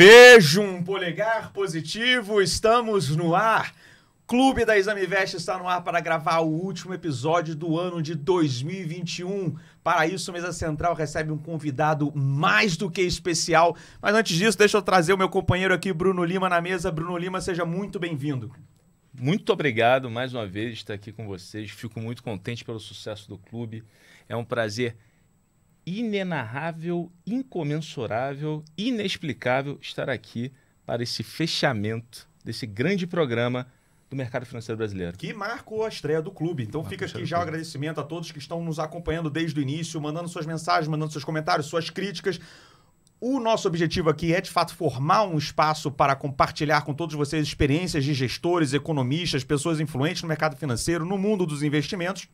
Vejo um polegar positivo, estamos no ar. Clube da Exame Veste está no ar para gravar o último episódio do ano de 2021. Para isso, Mesa Central recebe um convidado mais do que especial. Mas antes disso, deixa eu trazer o meu companheiro aqui, Bruno Lima, na mesa. Bruno Lima, seja muito bem-vindo. Muito obrigado mais uma vez estar aqui com vocês. Fico muito contente pelo sucesso do clube. É um prazer inenarrável, incomensurável, inexplicável estar aqui para esse fechamento desse grande programa do mercado financeiro brasileiro. Que marcou a estreia do clube. Então fica aqui já o agradecimento a todos que estão nos acompanhando desde o início, mandando suas mensagens, mandando seus comentários, suas críticas. O nosso objetivo aqui é, de fato, formar um espaço para compartilhar com todos vocês experiências de gestores, economistas, pessoas influentes no mercado financeiro, no mundo dos investimentos.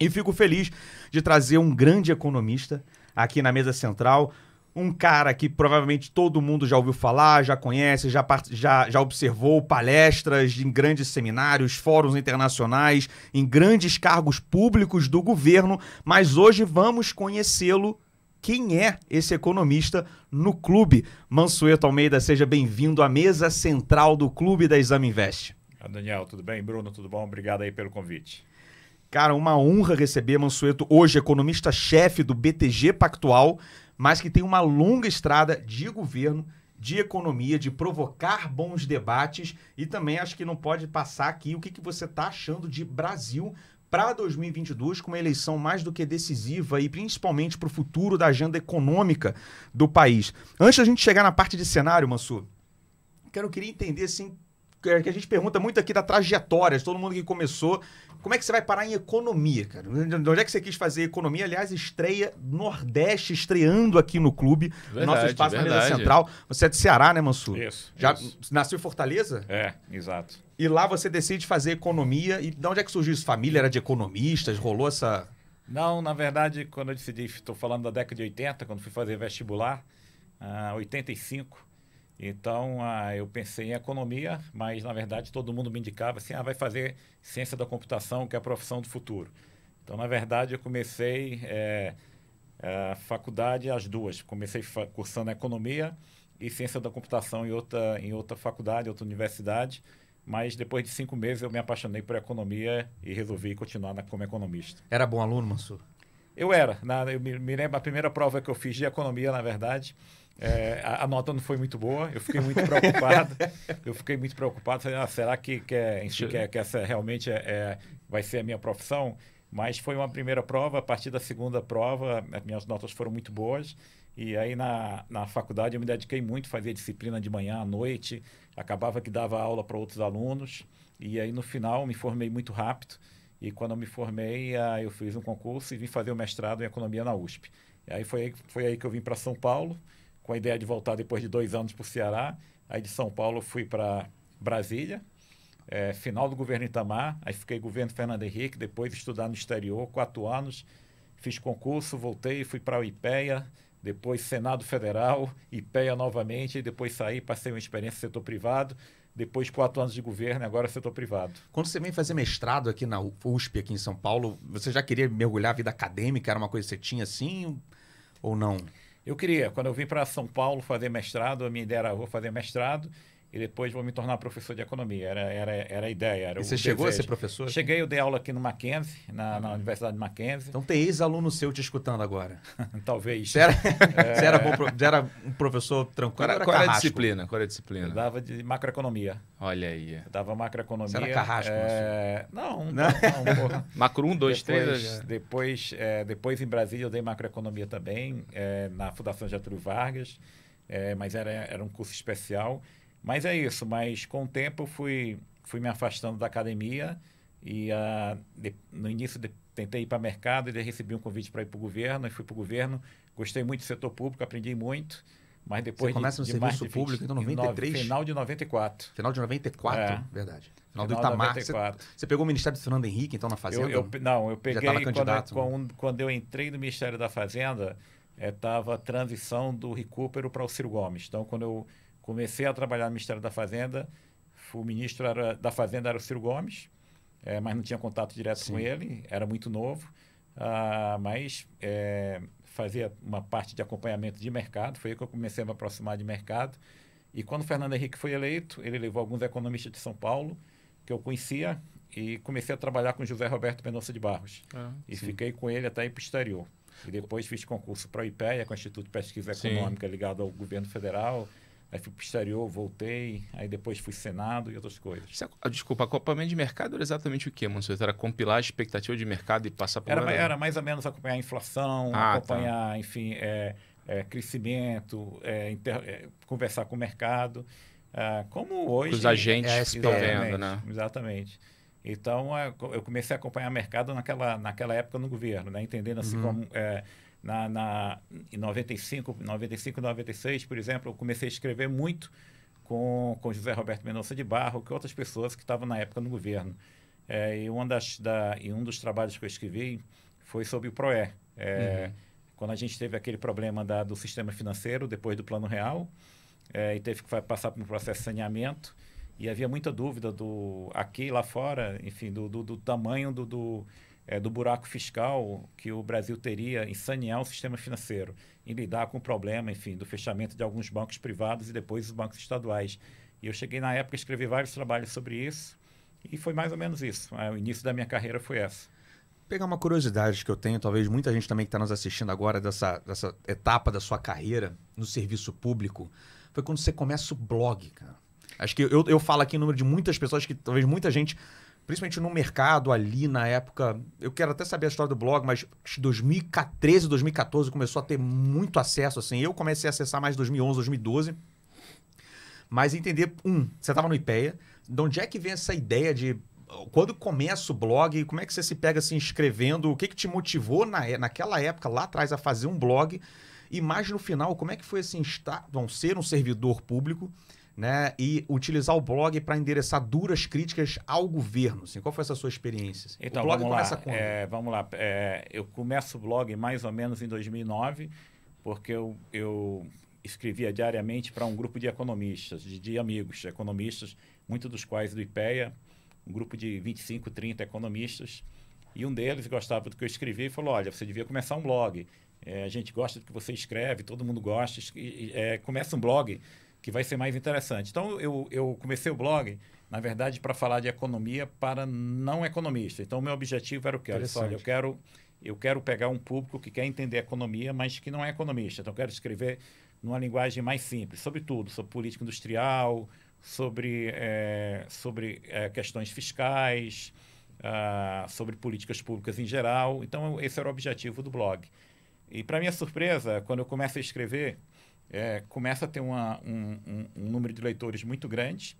E fico feliz de trazer um grande economista aqui na mesa central, um cara que provavelmente todo mundo já ouviu falar, já conhece, já, já, já observou palestras em grandes seminários, fóruns internacionais, em grandes cargos públicos do governo, mas hoje vamos conhecê-lo. Quem é esse economista no clube? Mansueto Almeida, seja bem-vindo à mesa central do clube da Exame Invest. Ah, Daniel, tudo bem? Bruno, tudo bom? Obrigado aí pelo convite. Cara, uma honra receber Mansueto hoje, economista-chefe do BTG Pactual, mas que tem uma longa estrada de governo, de economia, de provocar bons debates e também acho que não pode passar aqui o que, que você está achando de Brasil para 2022, com uma eleição mais do que decisiva e principalmente para o futuro da agenda econômica do país. Antes da gente chegar na parte de cenário, Mansu. quero queria entender assim, é, que a gente pergunta muito aqui da trajetória de todo mundo que começou. Como é que você vai parar em economia, cara? De onde é que você quis fazer economia? Aliás, estreia Nordeste, estreando aqui no clube, verdade, nosso espaço verdade. na mesa central. Você é de Ceará, né, Mansur? Isso. Já isso. nasceu em Fortaleza? É, exato. E lá você decide fazer economia. E de onde é que surgiu isso? Família era de economistas? Rolou essa. Não, na verdade, quando eu decidi, estou falando da década de 80, quando fui fazer vestibular, uh, ah, 85 então, ah, eu pensei em economia, mas na verdade todo mundo me indicava assim: ah, vai fazer ciência da computação, que é a profissão do futuro. Então, na verdade, eu comecei é, a faculdade as duas. Comecei cursando economia e ciência da computação em outra, em outra faculdade, outra universidade. Mas depois de cinco meses eu me apaixonei por economia e resolvi continuar na, como economista. Era bom aluno, Mansur? Eu era. Na, eu me, me lembro, a primeira prova que eu fiz de economia, na verdade, é, a, a, nota não foi muito boa, eu fiquei muito preocupado. eu fiquei muito preocupado. Falei, ah, será que, que, é, enfim, que, é, que, essa realmente é, é, vai ser a minha profissão? Mas foi uma primeira prova, a partir da segunda prova, minhas notas foram muito boas. E aí na, na faculdade eu me dediquei muito, fazia disciplina de manhã à noite, acabava que dava aula para outros alunos. E aí no final me formei muito rápido. E quando eu me formei, ah, eu fiz um concurso e vim fazer o mestrado em economia na USP. E aí foi, foi aí que eu vim para São Paulo com a ideia de voltar depois de dois anos para o Ceará. Aí de São Paulo fui para Brasília, é, final do governo Itamar, aí fiquei governo Fernando Henrique, depois estudar no exterior, quatro anos, fiz concurso, voltei, fui para o IPEA, depois Senado Federal, IPEA novamente, depois saí, passei uma experiência no setor privado, depois quatro anos de governo, agora é setor privado. Quando você vem fazer mestrado aqui na USP, aqui em São Paulo, você já queria mergulhar a vida acadêmica? Era uma coisa que você tinha assim ou não? Eu queria, quando eu vim para São Paulo fazer mestrado, a minha ideia era vou fazer mestrado, e depois vou me tornar professor de economia. Era, era, era a ideia. Era e você chegou desejo. a ser professor? Cheguei, eu dei aula aqui no Mackenzie, na, na Universidade de Mackenzie. Então tem ex-aluno seu te escutando agora. Talvez. Você era, é... você era, bom, você era um professor tranquilo? Qual, qual era, a disciplina? Qual era a disciplina? Eu dava de macroeconomia. Olha aí. Eu dava macroeconomia. Você era carrasco? É... Não, não. não, não Macro 1, 2, 3. Depois, é, depois em Brasília eu dei macroeconomia também, é, na Fundação Getúlio Vargas, é, mas era, era um curso especial. Mas é isso, mas com o tempo eu fui, fui me afastando da academia e uh, de, no início de, tentei ir para o mercado e recebi um convite para ir para o governo, e fui para o governo, gostei muito do setor público, aprendi muito, mas depois Você começa no de, serviço público então, em então, 93? Final de 94. Final de 94? É. Verdade. Final, final do Itamar. Você, você, pegou o Ministério do Fernando Henrique, então, na Fazenda? Eu, eu, não, eu peguei... Já candidato, quando, né? quando, quando eu entrei no Ministério da Fazenda, estava eh, é, a transição do recupero para o Ciro Gomes. Então, quando eu Comecei a trabalhar no Ministério da Fazenda. O ministro era, da Fazenda era o Ciro Gomes, é, mas não tinha contato direto Sim. com ele, era muito novo. Ah, mas é, fazia uma parte de acompanhamento de mercado, foi aí que eu comecei a me aproximar de mercado. E quando o Fernando Henrique foi eleito, ele levou alguns economistas de São Paulo, que eu conhecia, e comecei a trabalhar com José Roberto Mendonça de Barros. Ah, e sim. fiquei com ele até ir para o exterior. E depois fiz concurso para o IPEA, com é o Instituto de Pesquisa Econômica sim. ligado ao governo federal, Aí fui para o exterior, voltei, aí depois fui Senado e outras coisas. É ah, desculpa, acompanhamento de mercado era exatamente o quê, monsenhor? Era compilar a expectativa de mercado e passar por... Era, né? era mais ou menos acompanhar a inflação, ah, tá. acompanhar, tá. enfim, é, é, crescimento, é, inter, é, conversar com o mercado. Ah, como hoje... Os agentes é, estão vendo, né? Exatamente. Então, eu comecei a acompanhar o mercado naquela, naquela época no governo, né? entendendo assim uhum. como na, na, em 95, 95, 96, por exemplo, eu comecei a escrever muito com, com José Roberto Mendonça de Barro, que outras pessoas que estavam na época no governo. É, e, uma das, da, e um dos trabalhos que eu escrevi foi sobre o PROE. É, uhum. Quando a gente teve aquele problema da, do sistema financeiro, depois do Plano Real, é, e teve que passar por um processo de saneamento, e havia muita dúvida do aqui lá fora, enfim, do, do, do tamanho do, do é, do buraco fiscal que o Brasil teria em sanear o sistema financeiro, em lidar com o problema, enfim, do fechamento de alguns bancos privados e depois os bancos estaduais. E eu cheguei na época, escrevi vários trabalhos sobre isso e foi mais ou menos isso. É, o início da minha carreira foi essa. Pegar uma curiosidade que eu tenho, talvez muita gente também que está nos assistindo agora dessa, dessa etapa da sua carreira no serviço público, foi quando você começa o blog, cara. Acho que eu, eu falo aqui em número de muitas pessoas que talvez muita gente principalmente no mercado ali na época. Eu quero até saber a história do blog, mas 2013, 2014 começou a ter muito acesso assim. Eu comecei a acessar mais 2011, 2012. Mas entender, um, você estava no IPEA, de onde é que vem essa ideia de quando começa o blog, como é que você se pega se assim, inscrevendo? O que, que te motivou na, é, naquela época lá atrás a fazer um blog? E mais no final, como é que foi assim estar, bom, ser um servidor público? né, e utilizar o blog para endereçar duras críticas ao governo. Assim. Qual foi essa sua experiência? Assim? Então, o blog vamos começa lá. quando? É, vamos lá. É, eu começo o blog mais ou menos em 2009, porque eu, eu escrevia diariamente para um grupo de economistas, de, de amigos economistas, muitos dos quais do IPEA, um grupo de 25, 30 economistas. E um deles gostava do que eu escrevia e falou: Olha, você devia começar um blog. É, a gente gosta do que você escreve, todo mundo gosta. É, começa um blog que vai ser mais interessante. Então, eu, eu comecei o blog, na verdade, para falar de economia para não economista. Então, o meu objetivo era o quê? Olha só, eu quero, eu quero pegar um público que quer entender economia, mas que não é economista. Então, eu quero escrever numa linguagem mais simples, sobre tudo, sobre política industrial, sobre, é, sobre é, questões fiscais, uh, sobre políticas públicas em geral. Então, esse era o objetivo do blog. E, para minha surpresa, quando eu começo a escrever, é, começa a ter uma, um, um, um, número de leitores muito grande.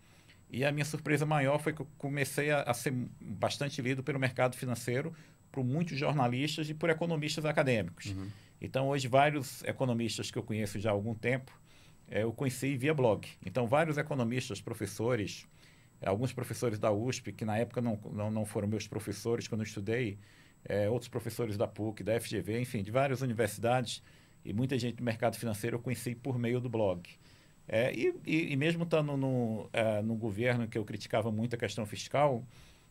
E a minha surpresa maior foi que eu comecei a, a ser bastante lido pelo mercado financeiro, por muitos jornalistas e por economistas acadêmicos. Uhum. Então, hoje, vários economistas que eu conheço já há algum tempo, é, eu conheci via blog. Então, vários economistas, professores, é, alguns professores da USP, que na época não, não, não foram meus professores quando eu estudei, é, outros professores da PUC, da FGV, enfim, de várias universidades, e muita gente do mercado financeiro eu conheci por meio do blog. É, e, e, mesmo estando no, é, no governo que eu criticava muito a questão fiscal,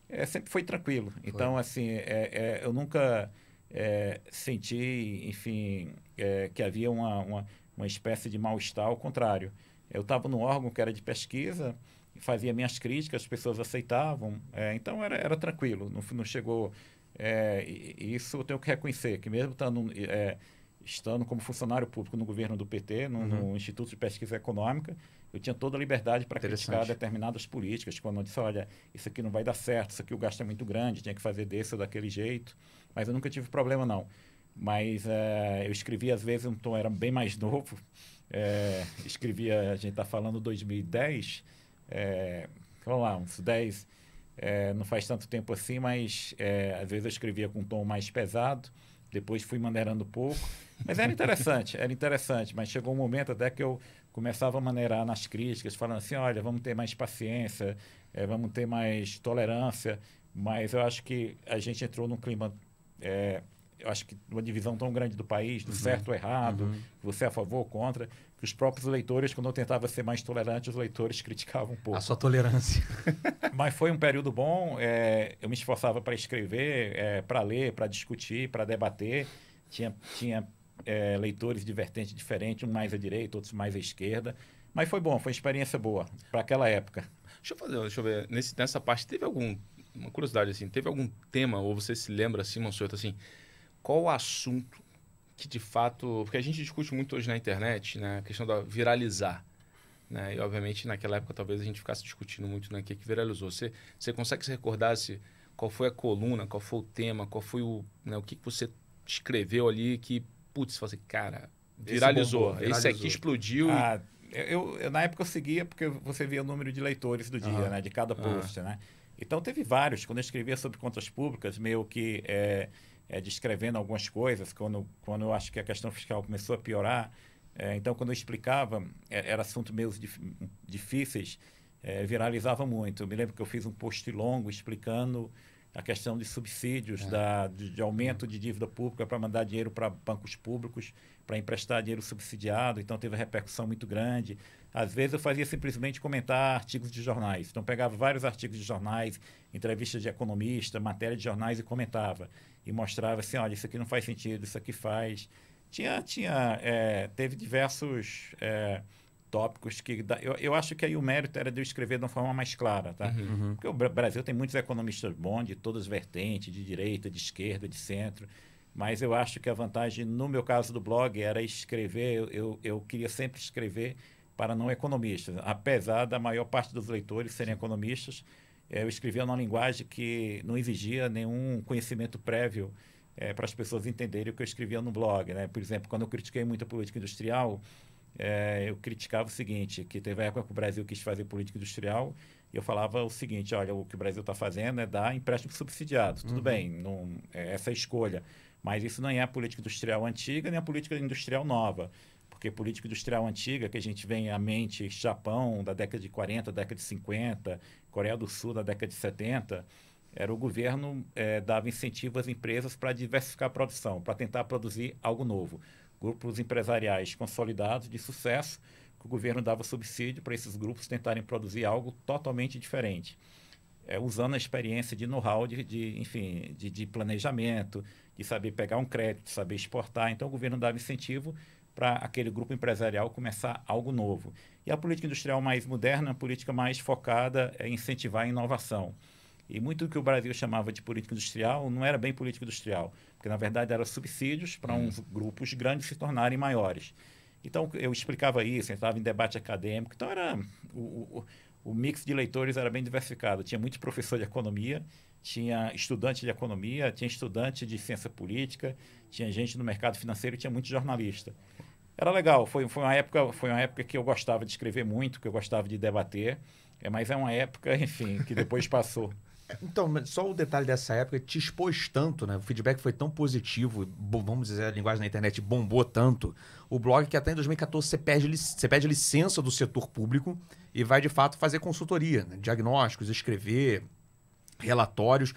é, sempre foi tranquilo. Foi. Então, assim, é, é, eu nunca é, senti, enfim, é, que havia uma, uma, uma espécie de mal-estar, ao contrário. Eu estava no órgão que era de pesquisa, fazia minhas críticas, as pessoas aceitavam, então era, era tranquilo, não, não chegou. isso eu tenho que reconhecer, que mesmo estando estando como funcionário público no governo do PT, no, uhum. no Instituto de Pesquisa Econômica, eu tinha toda a liberdade para criticar determinadas políticas. Quando eu disse, olha, isso aqui não vai dar certo, isso aqui o gasto é muito grande, tinha que fazer desse ou daquele jeito. Mas eu nunca tive problema, não. Mas é, eu escrevia, às vezes, um tom era bem mais novo. É, eh, escrevia, a gente está falando 2010, é, eh, vamos lá, uns 10, é, não faz tanto tempo assim, mas às vezes eu escrevia com um tom mais pesado depois fui maneirando pouco. Mas era interessante, era interessante. Mas chegou um momento até que eu começava a maneirar nas críticas, falando assim: olha, vamos ter mais paciência, é, vamos ter mais tolerância. Mas eu acho que a gente entrou num clima. É, eu acho que uma divisão tão grande do país, do uhum. certo ou errado, uhum. você é a favor ou contra, que os próprios leitores, quando eu tentava ser mais tolerante, os leitores criticavam um pouco. A sua tolerância. Mas foi um período bom, é, eu me esforçava para escrever, é, para ler, para discutir, para debater. Tinha, tinha é, leitores de vertente diferente, um mais à direita, outros mais à esquerda. Mas foi bom, foi uma experiência boa para aquela época. Deixa eu, fazer, deixa eu ver, Nesse, nessa parte, teve algum, uma curiosidade assim, teve algum tema, ou você se lembra assim, Mansueto, assim, qual assunto que de fato. Porque a gente discute muito hoje na internet né, a questão da viralizar. Né? E, obviamente, naquela época talvez a gente ficasse discutindo muito né, o que, que viralizou. Você, você consegue se recordar se, qual foi a coluna, qual foi o tema, qual foi o, né, o que, que você escreveu ali que, putz, você, assim, cara, viralizou. Esse, bombou, viralizou. Esse aqui explodiu. Ah, eu, eu, na época eu seguia porque você via o número de leitores do dia, né? De cada post, né? Então teve vários. Quando eu escrevia sobre contas públicas, meio que é, é, descrevendo algumas coisas, quando, quando eu acho que a questão fiscal começou a piorar. É, então, quando eu explicava, é, era assunto meio dif, difíceis, é, viralizava muito. Eu me lembro que eu fiz um post longo explicando a questão de subsídios, é. da, de, de aumento de dívida pública para mandar dinheiro para bancos públicos, para emprestar dinheiro subsidiado. Então, teve uma repercussão muito grande. Às vezes eu fazia simplesmente comentar artigos de jornais. Então pegava vários artigos de jornais, entrevistas de economista, matéria de jornais e comentava. E mostrava assim, olha, isso aqui não faz sentido, isso aqui faz. Tinha, tinha, é, teve diversos é, tópicos que... Da, eu, eu acho que aí o mérito era de eu escrever de uma forma mais clara, tá? Uhum. uhum. Porque o Brasil tem muitos economistas bons de todas as vertentes, de direita, de esquerda, de centro mas eu acho que a vantagem, no meu caso do blog, era escrever. Eu, eu, eu queria sempre escrever para não economistas. Apesar da maior parte dos leitores serem economistas, eh, eu escrevia numa linguagem que não exigia nenhum conhecimento prévio é, para as pessoas entenderem o que eu escrevia no blog. Né? Por exemplo, quando eu critiquei muito a política industrial, é, eu criticava o seguinte, que teve a época que o Brasil quis fazer política industrial, e eu falava o seguinte, olha, o que o Brasil está fazendo é dar empréstimo subsidiado. Tudo uhum. bem, não, é, essa é a escolha. Mas isso não é a política industrial antiga, nem a política industrial nova porque política industrial antiga, que a gente vem à mente Japão da década de 40, década de 50, Coreia do Sul da década de 70, era o governo é, dava incentivo às empresas para diversificar a produção, para tentar produzir algo novo. Grupos empresariais consolidados de sucesso, que o governo dava subsídio para esses grupos tentarem produzir algo totalmente diferente. É, usando a experiência de know-how, de, de, enfim, de, de planejamento, de saber pegar um crédito, de saber exportar. Então, o governo dava incentivo para aquele grupo empresarial começar algo novo. E a política industrial mais moderna, a política mais focada é incentivar a inovação. E muito do que o Brasil chamava de política industrial não era bem política industrial, porque na verdade eram subsídios para hum. uns grupos grandes se tornarem maiores. Então eu explicava isso, entrava em debate acadêmico. Então era o, o, o mix de leitores era bem diversificado. Tinha muitos professores de economia tinha estudante de economia, tinha estudante de ciência política, tinha gente no mercado financeiro, tinha muito jornalista. Era legal, foi, foi, uma época, foi uma época que eu gostava de escrever muito, que eu gostava de debater, é, mas é uma época, enfim, que depois passou. Então, só o detalhe dessa época te expôs tanto, né? O feedback foi tão positivo, vamos dizer, a linguagem na internet bombou tanto. O blog que até em 2014 você pede, você pede licença do setor público e vai de fato fazer consultoria, né? diagnósticos, escrever, relatórios.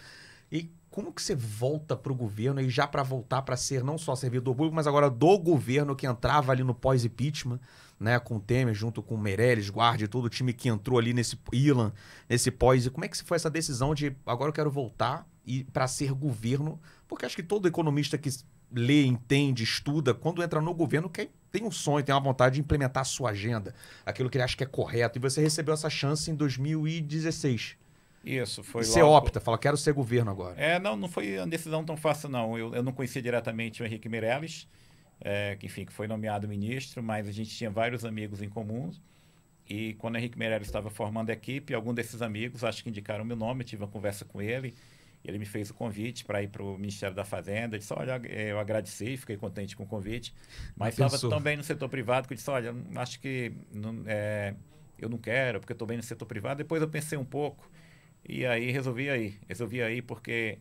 E como que você volta para o governo e já para voltar para ser não só servidor público, mas agora do governo que entrava ali no pós-impeachment, né, com o Temer, junto com o Meirelles, Guardi, todo o time que entrou ali nesse Ilan, nesse pós. E como é que foi essa decisão de agora eu quero voltar e para ser governo? Porque acho que todo economista que lê, entende, estuda, quando entra no governo, quer, tem um sonho, tem uma vontade de implementar a sua agenda, aquilo que ele acha que é correto. E você recebeu essa chance em 2016. Isso, foi e logo... Você opta, fala, quero ser governo agora. É, não, não foi uma decisão tão fácil, não. Eu, eu não conhecia diretamente o Henrique Meirelles, é, que, enfim, que foi nomeado ministro, mas a gente tinha vários amigos em comum. E quando o Henrique Meirelles estava formando a equipe, algum desses amigos, acho que indicaram meu nome, eu tive uma conversa com ele. Ele me fez o convite para ir para o Ministério da Fazenda. Eu disse: Olha, eu agradeci, fiquei contente com o convite, mas estava tão bem no setor privado que eu disse: Olha, acho que não, é, eu não quero, porque estou bem no setor privado. Depois eu pensei um pouco. E aí resolvi aí. Resolvi aí porque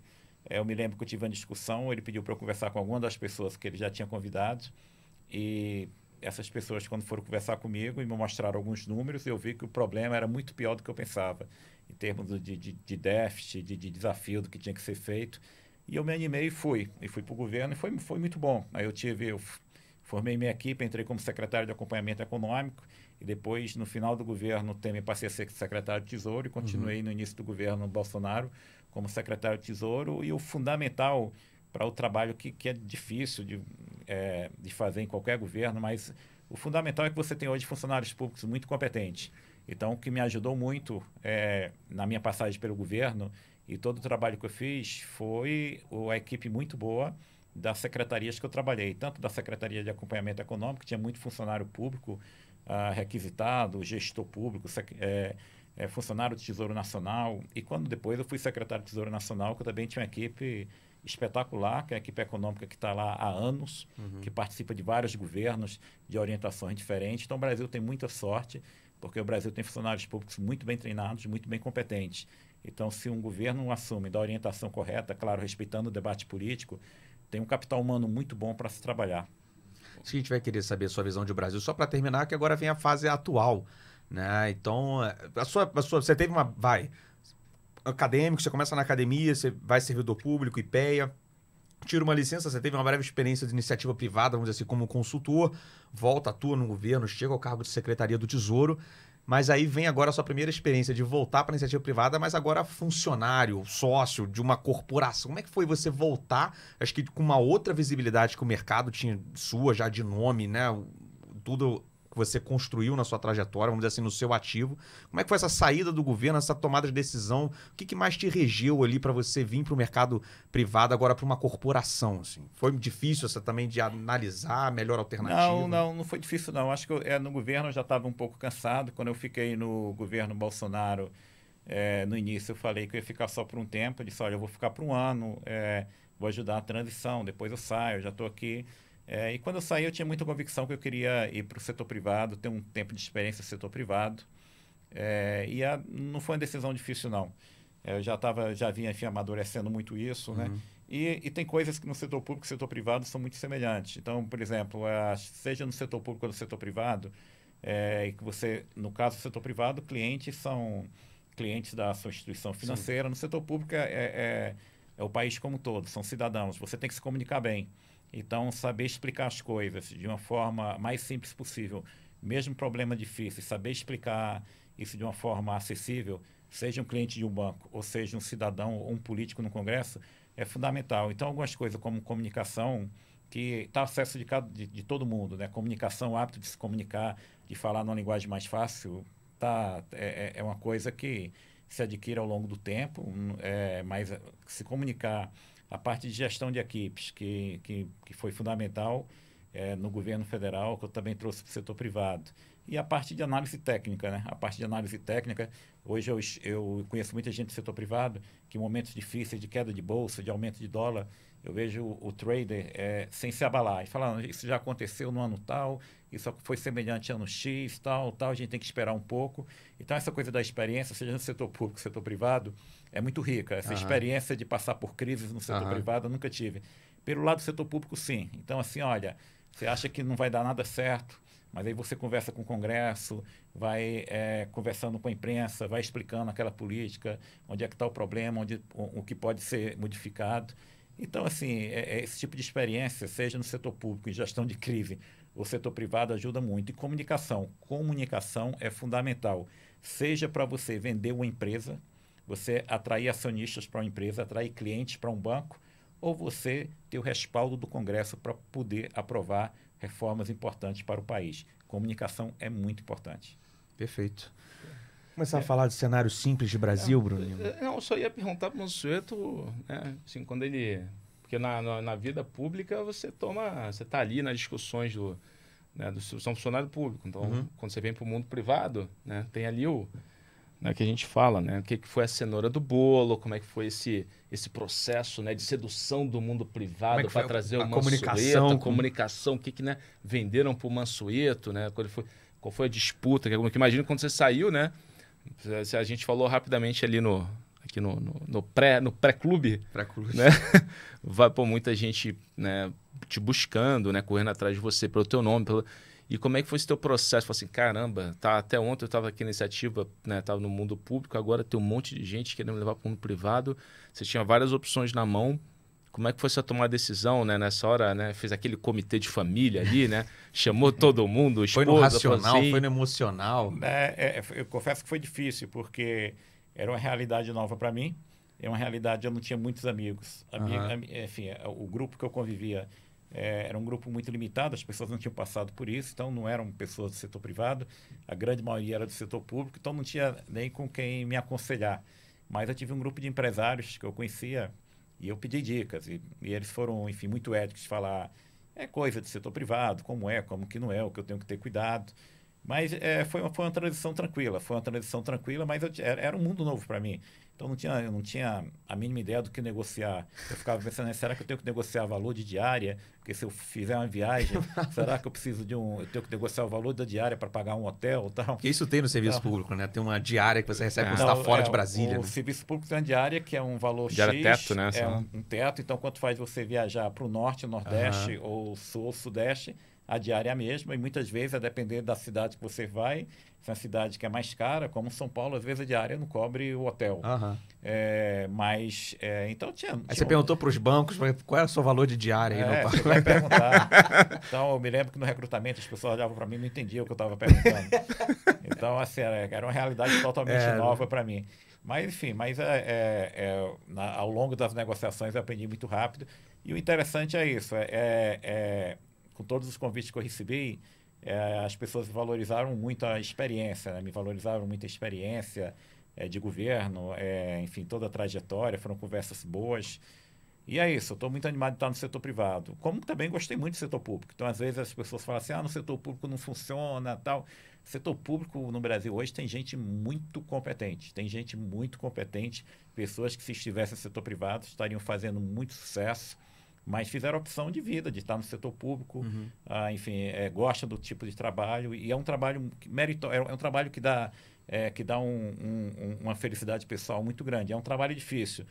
é, eu me lembro que eu tive uma discussão, ele pediu para eu conversar com alguma das pessoas que ele já tinha convidado. E essas pessoas, quando foram conversar comigo e me mostraram alguns números, eu vi que o problema era muito pior do que eu pensava, em termos de, de, de déficit, de, de desafio do que tinha que ser feito. E eu me animei e fui. E fui para o governo e foi, foi muito bom. Aí eu tive, eu formei minha equipe, entrei como secretário de acompanhamento econômico e depois, no final do governo Temer, passei a ser secretário de Tesouro e continuei uhum. no início do governo Bolsonaro como secretário de Tesouro. E o fundamental para o trabalho que, que é difícil de, é, de fazer em qualquer governo, mas o fundamental é que você tem hoje funcionários públicos muito competentes. Então, o que me ajudou muito é, na minha passagem pelo governo e todo o trabalho que eu fiz foi a equipe muito boa das secretarias que eu trabalhei, tanto da Secretaria de Acompanhamento Econômico, que tinha muito funcionário público, ah, requisitado, gestor público, é, é, funcionário do Tesouro Nacional. E quando depois eu fui secretário do Tesouro Nacional, que eu também tinha uma equipe espetacular, que é a equipe econômica que está lá há anos, uhum. que participa de vários governos, de orientações diferentes. Então, o Brasil tem muita sorte, porque o Brasil tem funcionários públicos muito bem treinados, muito bem competentes. Então, se um governo assume da orientação correta, claro, respeitando o debate político, tem um capital humano muito bom para se trabalhar se a gente vai querer saber a sua visão de Brasil, só para terminar, que agora vem a fase atual. Né? Então, a sua, a sua, você teve uma. Vai. Acadêmico, você começa na academia, você vai servidor público, IPEA, tira uma licença, você teve uma breve experiência de iniciativa privada, vamos dizer assim, como consultor, volta, atua no governo, chega ao cargo de Secretaria do Tesouro. Mas aí vem agora a sua primeira experiência de voltar para a iniciativa privada, mas agora funcionário, sócio de uma corporação. Como é que foi você voltar, acho que com uma outra visibilidade que o mercado tinha sua já de nome, né? Tudo que você construiu na sua trajetória, vamos dizer assim, no seu ativo. Como é que foi essa saída do governo, essa tomada de decisão? O que, que mais te regeu ali para você vir para o mercado privado, agora para uma corporação? Assim? Foi difícil essa também de analisar a melhor alternativa? Não, não, não foi difícil não. Acho que eu, é, no governo eu já estava um pouco cansado. Quando eu fiquei no governo Bolsonaro, é, no início eu falei que eu ia ficar só por um tempo. Eu disse, olha, eu vou ficar por um ano, é, vou ajudar a transição, depois eu saio, já estou aqui. É, e quando eu saí, eu tinha muita convicção que eu queria ir para o setor privado, ter um tempo de experiência no setor privado. É, e a, não foi uma decisão difícil, não. É, eu já, tava, já vinha enfim, amadurecendo muito isso, né? uhum. né? E, e, tem coisas que no setor público e setor privado são muito semelhantes. Então, por exemplo, a, seja no setor público ou no setor privado, é, que você, no caso do setor privado, clientes são clientes da sua instituição financeira. Sim. No setor público é, é, é o país como um todo, são cidadãos. Você tem que se comunicar bem. Então, saber explicar as coisas de uma forma mais simples possível, mesmo problema difícil, saber explicar isso de uma forma acessível, seja um cliente de um banco, ou seja um cidadão ou um político no Congresso, é fundamental. Então, algumas coisas como comunicação, que está acesso de, cada, de, de, todo mundo, né? Comunicação, hábito de se comunicar, de falar numa linguagem mais fácil, tá, é, é, é uma coisa que se adquire ao longo do tempo, hum, é, mas se comunicar a parte de gestão de equipes, que, que, que foi fundamental é, no governo federal, que eu também trouxe para o setor privado. E a parte de análise técnica, né? A parte de análise técnica, hoje eu, eu conheço muita gente do setor privado que em momentos difíceis de queda de bolsa, de aumento de dólar, eu vejo o, o trader é, sem se abalar e falando, isso já aconteceu no ano tal, isso foi semelhante ano X, tal, tal, a gente tem que esperar um pouco. Então, essa coisa da experiência, seja no setor público, setor privado, é muito rica. Essa uhum. experiência de passar por crises no setor uhum. privado eu nunca tive. Pelo lado do setor público, sim. Então, assim, olha, você acha que não vai dar nada certo, mas aí você conversa com o Congresso, vai é, conversando com a imprensa, vai explicando aquela política, onde é que está o problema, onde, o, o, que pode ser modificado. Então, assim, é, é esse tipo de experiência, seja no setor público, em gestão de crise, o setor privado ajuda muito. E comunicação. Comunicação é fundamental. Seja para você vender uma empresa, você atrair acionistas para uma empresa, atrair clientes para um banco, ou você ter o respaldo do Congresso para poder aprovar reformas importantes para o país. Comunicação é muito importante. Perfeito. Começar é. a falar de cenário simples de Brasil, é, Bruno? Eh, não, eu só ia perguntar para o Monsueto, né, assim, quando ele... Porque na, na, na vida pública você toma... Você está ali nas discussões do... Né, do são funcionário público. Então, uhum. quando você vem para o mundo privado, né, tem ali o né, que a gente fala, né? O que, que foi a cenoura do bolo, como é que foi esse, esse processo né, de sedução do mundo privado é para trazer a, o Mansueto, comunicação, comunicação, o que, que né, venderam para o Mansueto, né? Qual foi, qual foi a disputa? Que, é que imagino quando você saiu, né? A gente falou rapidamente ali no, aqui no, no, no pré no pré-clube, pré-clube. Né? Vai por muita gente, né, te buscando, né, correndo atrás de você pelo teu nome, pelo... E como é que foi esse teu processo? Falei assim, caramba, tá, até ontem eu estava aqui na iniciativa, né, tava no mundo público, agora tem um monte de gente querendo me levar para o mundo privado. Você tinha várias opções na mão. Como é que foi você tomar a decisão, né? Nessa hora, né? Fez aquele comitê de família ali, né? Chamou todo mundo, esposa, Foi no racional, assim. foi no emocional. É, é, é, eu confesso que foi difícil, porque era uma realidade nova para mim. É uma realidade, eu não tinha muitos amigos. uhum. enfim, é, o grupo que eu convivia é, era um grupo muito limitado, as pessoas não tinham passado por isso, então não eram pessoas do setor privado, a grande maioria era do setor público, então não tinha nem com quem me aconselhar. Mas eu tive um grupo de empresários que eu conhecia e eu pedi dicas, e, e eles foram, enfim, muito éticos de falar é coisa do setor privado, como é, como que não é, o que eu tenho que ter cuidado. Mas é, foi, uma, foi uma transição tranquila, foi uma transição tranquila, mas eu, era, era um mundo novo para mim. Então não tinha, eu não tinha a mínima ideia do que negociar. Eu ficava pensando, né, será que eu tenho que negociar valor de diária? Porque se eu fizer uma viagem, será que eu preciso de um. Eu tenho que negociar o valor da diária para pagar um hotel tal? isso tem no serviço então, público, né? Tem uma diária que você recebe é, está fora é, de Brasília. O, né? serviço público tem uma diária que é um valor diária X. teto, né? É um, um, teto. Então, quanto faz você viajar para o norte, nordeste, uhum. ou sul, ou sudeste, a diária é a mesma. E muitas vezes, a depender da cidade que você vai, se cidade que é mais cara, como São Paulo, às vezes a diária não cobre o hotel. Uhum. É, mas, é, então tinha, tinha... Aí você perguntou para os bancos qual era o seu valor de diária. É, aí no... É, você vai perguntar. então, eu me lembro que no recrutamento as pessoas olhavam para mim e não entendiam o que eu estava perguntando. então, assim, era, era uma realidade totalmente é, nova né? para mim. Mas, enfim, mas é, é, na, ao longo das negociações eu aprendi muito rápido. E o interessante é isso, é, com todos os convites que eu recebi, é, as pessoas valorizaram muito a experiência, né? me valorizaram muito a experiência é, de governo, é, enfim, toda a trajetória, foram conversas boas. E é isso, estou muito animado de estar no setor privado. Como também gostei muito do setor público. Então, às vezes, as pessoas falam assim, ah, no setor público não funciona, tal. Setor público no Brasil hoje tem gente muito competente. Tem gente muito competente, pessoas que se estivessem no setor privado estariam fazendo muito sucesso mas fizeram opção de vida, de estar no setor público, uhum. ah, enfim, é, gosta do tipo de trabalho e é um trabalho merito, é, é, um trabalho que dá é, que dá um, um, uma felicidade pessoal muito grande. É um trabalho difícil,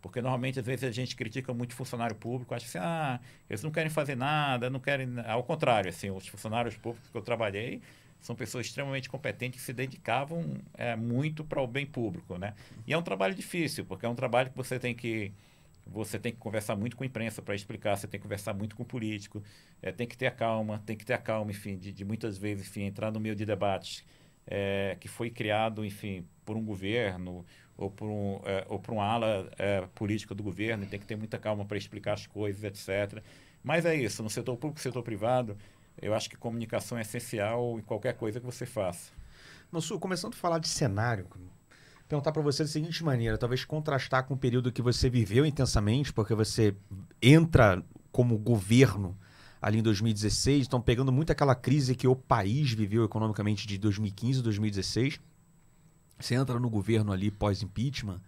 porque normalmente às vezes a gente critica muito funcionário público, acha assim, ah, eles não querem fazer nada, não querem, ao contrário, assim, os funcionários públicos que eu trabalhei são pessoas extremamente competentes que se dedicavam é, muito para o bem público, né? E é um trabalho difícil, porque é um trabalho que você tem que você tem que conversar muito com a imprensa para explicar, você tem que conversar muito com o político, é, tem que ter a calma, tem que ter a calma, enfim, de, de muitas vezes, enfim, entrar no meio de debates é, que foi criado, enfim, por um governo ou por um, é, ou por um ala é, política do governo, tem que ter muita calma para explicar as coisas, etc. Mas é isso, no setor público, setor privado, eu acho que comunicação é essencial em qualquer coisa que você faça. Mansur, começando a falar de cenário, perguntar para você da seguinte maneira, talvez contrastar com o período que você viveu intensamente, porque você entra como governo ali em 2016, estão pegando muito aquela crise que o país viveu economicamente de 2015 2016. Você entra no governo ali pós-impeachment,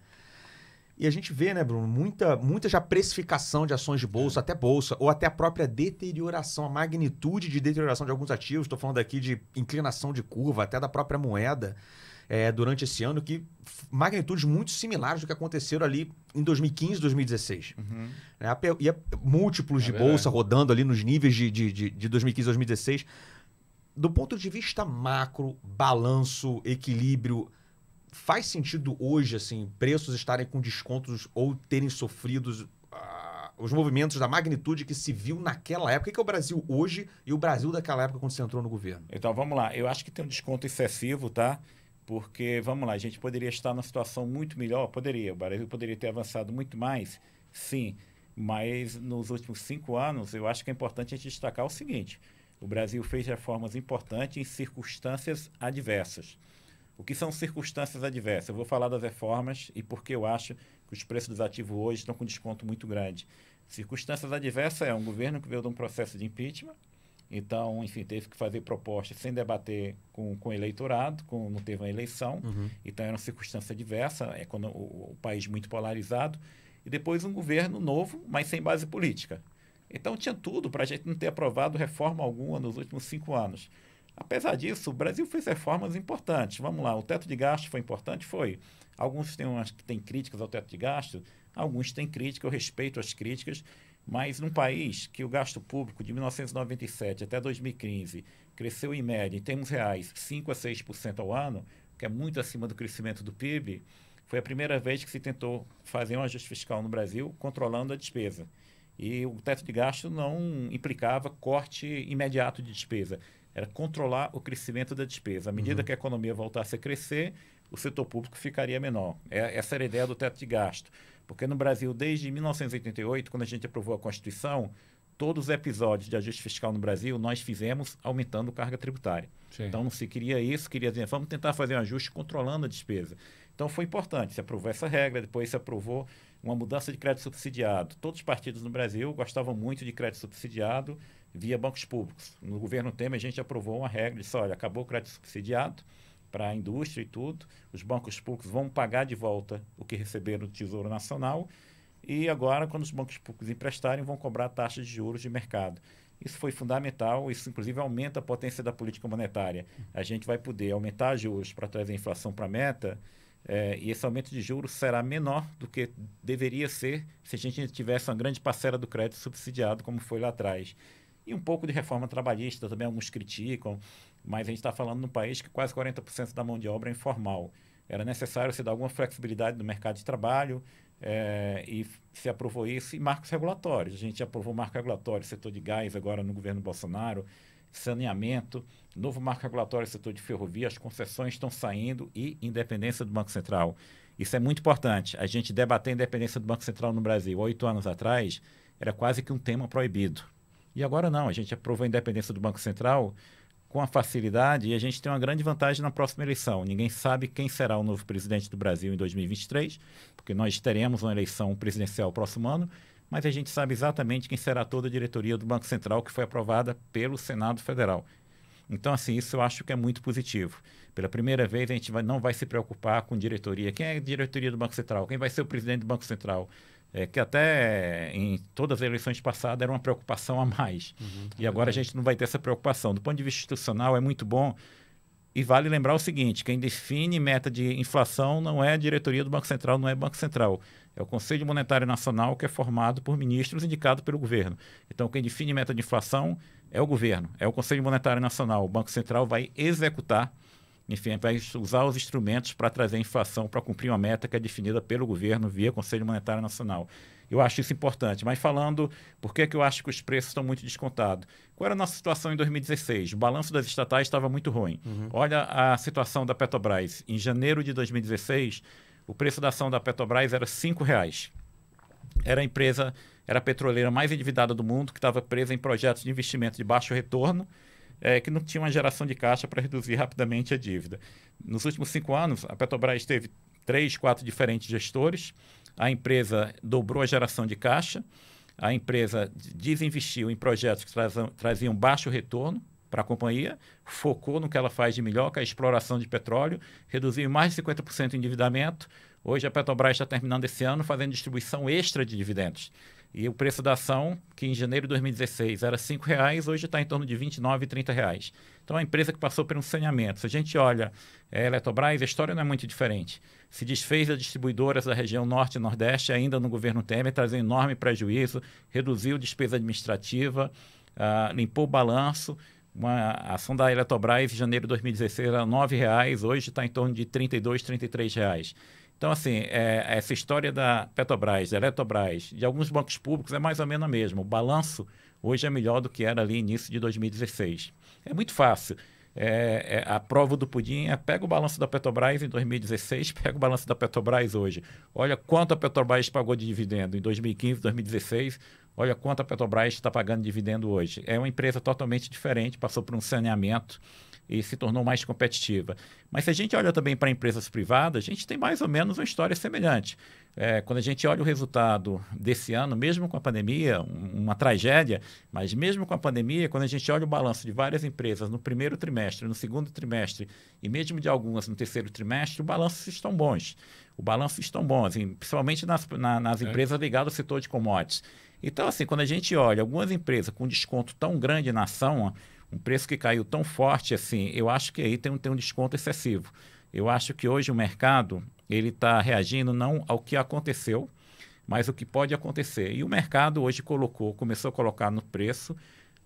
e a gente vê, né, Bruno, muita, muita já precificação de ações de bolsa, até bolsa, ou até a própria deterioração, a magnitude de deterioração de alguns ativos. Estou falando aqui de inclinação de curva, até da própria moeda é, durante esse ano que magnitudes muito similares do que aconteceram ali em 2015, 2016. Uhum. Né, é, e múltiplos de verdade. bolsa rodando ali nos níveis de, de, de, de 2015, 2016. Do ponto de vista macro, balanço, equilíbrio, faz sentido hoje, assim, preços estarem com descontos ou terem sofrido ah, os movimentos da magnitude que se viu naquela época. O é que é o Brasil hoje e o Brasil daquela época quando você entrou no governo? Então, vamos lá. Eu acho que tem um desconto excessivo, tá? Porque, vamos lá, a gente poderia estar numa situação muito melhor, poderia, o Brasil poderia ter avançado muito mais, sim, mas nos últimos cinco anos, eu acho que é importante a gente destacar o seguinte: o Brasil fez reformas importantes em circunstâncias adversas. O que são circunstâncias adversas? Eu vou falar das reformas e porque eu acho que os preços dos ativos hoje estão com desconto muito grande. Circunstâncias adversas é um governo que veio de um processo de impeachment, então, enfim, teve que fazer propostas sem debater com, com o eleitorado, com, não teve uma eleição. Uhum. Então, era uma circunstância diversa, é quando, o, o país muito polarizado. E depois um governo novo, mas sem base política. Então, tinha tudo para a gente não ter aprovado reforma alguma nos últimos cinco anos. Apesar disso, o Brasil fez reformas importantes. Vamos lá, o teto de gasto foi importante? Foi. Alguns têm, umas, têm críticas ao teto de gasto, alguns têm críticas eu respeito as críticas mas num país que o gasto público de 1997 até 2015 cresceu em média, em termos reais, 5 a 6% ao ano, que é muito acima do crescimento do PIB, foi a primeira vez que se tentou fazer um ajuste fiscal no Brasil controlando a despesa. E o teto de gasto não implicava corte imediato de despesa, era controlar o crescimento da despesa. À medida uhum. que a economia voltasse a crescer, o setor público ficaria menor. É, essa era a ideia do teto de gasto. Porque no Brasil, desde 1988, quando a gente aprovou a Constituição, todos os episódios de ajuste fiscal no Brasil nós fizemos aumentando carga tributária. Sim. Então não se queria isso, queria dizer, vamos tentar fazer um ajuste controlando a despesa. Então foi importante, se aprovou essa regra, depois se aprovou uma mudança de crédito subsidiado. Todos os partidos no Brasil gostavam muito de crédito subsidiado via bancos públicos. No governo Temer a gente aprovou uma regra, disse, olha, acabou o crédito subsidiado, para a indústria e tudo. Os bancos públicos vão pagar de volta o que receberam do Tesouro Nacional. E agora, quando os bancos públicos emprestarem, vão cobrar taxas de juros de mercado. Isso foi fundamental, isso inclusive aumenta a potência da política monetária. A gente vai poder aumentar juros para trazer a inflação para a meta, é, e esse aumento de juros será menor do que deveria ser se a gente tivesse uma grande parcela do crédito subsidiado, como foi lá atrás. E um pouco de reforma trabalhista também, alguns criticam, mas a gente está falando num país que quase 40% da mão de obra é informal. Era necessário se dar alguma flexibilidade no mercado de trabalho é, e se aprovou isso e marcos regulatórios. A gente aprovou marco regulatório, setor de gás agora no governo Bolsonaro, saneamento, novo marco regulatório, setor de ferrovia, as concessões estão saindo e independência do Banco Central. Isso é muito importante. A gente debater a independência do Banco Central no Brasil oito anos atrás era quase que um tema proibido. E agora não, a gente aprovou a independência do Banco Central com a facilidade e a gente tem uma grande vantagem na próxima eleição. Ninguém sabe quem será o novo presidente do Brasil em 2023, porque nós teremos uma eleição presidencial próximo ano, mas a gente sabe exatamente quem será toda a diretoria do Banco Central que foi aprovada pelo Senado Federal. Então, assim, isso eu acho que é muito positivo. Pela primeira vez, a gente vai, não vai se preocupar com diretoria. Quem é a diretoria do Banco Central? Quem vai ser o presidente do Banco Central? é, que até em todas as eleições passadas era uma preocupação a mais. Uhum, e agora a gente não vai ter essa preocupação. Do ponto de vista institucional, é muito bom. E vale lembrar o seguinte: quem define meta de inflação não é a diretoria do Banco Central, não é o Banco Central. É o Conselho Monetário Nacional, que é formado por ministros indicados pelo governo. Então, quem define meta de inflação é o governo, é o Conselho Monetário Nacional. O Banco Central vai executar enfim, vai é usar os instrumentos para trazer inflação, para cumprir uma meta que é definida pelo governo via Conselho Monetário Nacional. Eu acho isso importante. Mas falando, por que, que eu acho que os preços estão muito descontados? Qual era a nossa situação em 2016? O balanço das estatais estava muito ruim. Uhum. Olha a situação da Petrobras. Em janeiro de 2016, o preço da ação da Petrobras era R$ reais. Era a empresa, era a petroleira mais endividada do mundo, que estava presa em projetos de investimento de baixo retorno é, que não tinha uma geração de caixa para reduzir rapidamente a dívida. Nos últimos cinco anos, a Petrobras teve três, quatro diferentes gestores, a empresa dobrou a geração de caixa, a empresa desinvestiu em projetos que traziam, traziam baixo retorno, para a companhia, focou no que ela faz de melhor, que é a exploração de petróleo, reduziu em mais de 50% o endividamento, Hoje a Petrobras está terminando esse ano fazendo distribuição extra de dividendos. E o preço da ação, que em janeiro de 2016 era R$ 5,00, hoje está em torno de R$ 29, reais. Então, é uma empresa que passou por um saneamento. Se a gente olha é, a Eletrobras, a história não é muito diferente. Se desfez as distribuidoras da região Norte e Nordeste, ainda no governo Temer, trazendo enorme prejuízo, reduziu despesa administrativa, ah, limpou o balanço. Uma a ação da Eletrobras em janeiro de 2016 era R$ 9,00, hoje está em torno de R$ 32, R$ reais. Então, assim, é, essa história da Petrobras, da Eletrobras, de alguns bancos públicos é mais ou menos a mesma. O balanço hoje é melhor do que era ali início de 2016. É muito fácil. É, é, a prova do pudim é pega o balanço da Petrobras em 2016, pega o balanço da Petrobras hoje. Olha quanto a Petrobras pagou de dividendo em 2015, 2016. Olha quanto a Petrobras está pagando de dividendo hoje. É uma empresa totalmente diferente, passou por um saneamento e se tornou mais competitiva. Mas se a gente olha também para empresas privadas, a gente tem mais ou menos uma história semelhante. É, quando a gente olha o resultado desse ano, mesmo com a pandemia, uma tragédia, mas mesmo com a pandemia, quando a gente olha o balanço de várias empresas no primeiro trimestre, no segundo trimestre e mesmo de algumas no terceiro trimestre, os balanços estão bons. O balanços estão bons, assim, principalmente nas, na, nas é. empresas ligadas ao setor de commodities. Então, assim, quando a gente olha algumas empresas com desconto tão grande na ação, um preço que caiu tão forte assim, eu acho que aí tem um, tem um desconto excessivo. Eu acho que hoje o mercado ele está reagindo não ao que aconteceu, mas o que pode acontecer. E o mercado hoje colocou, começou a colocar no preço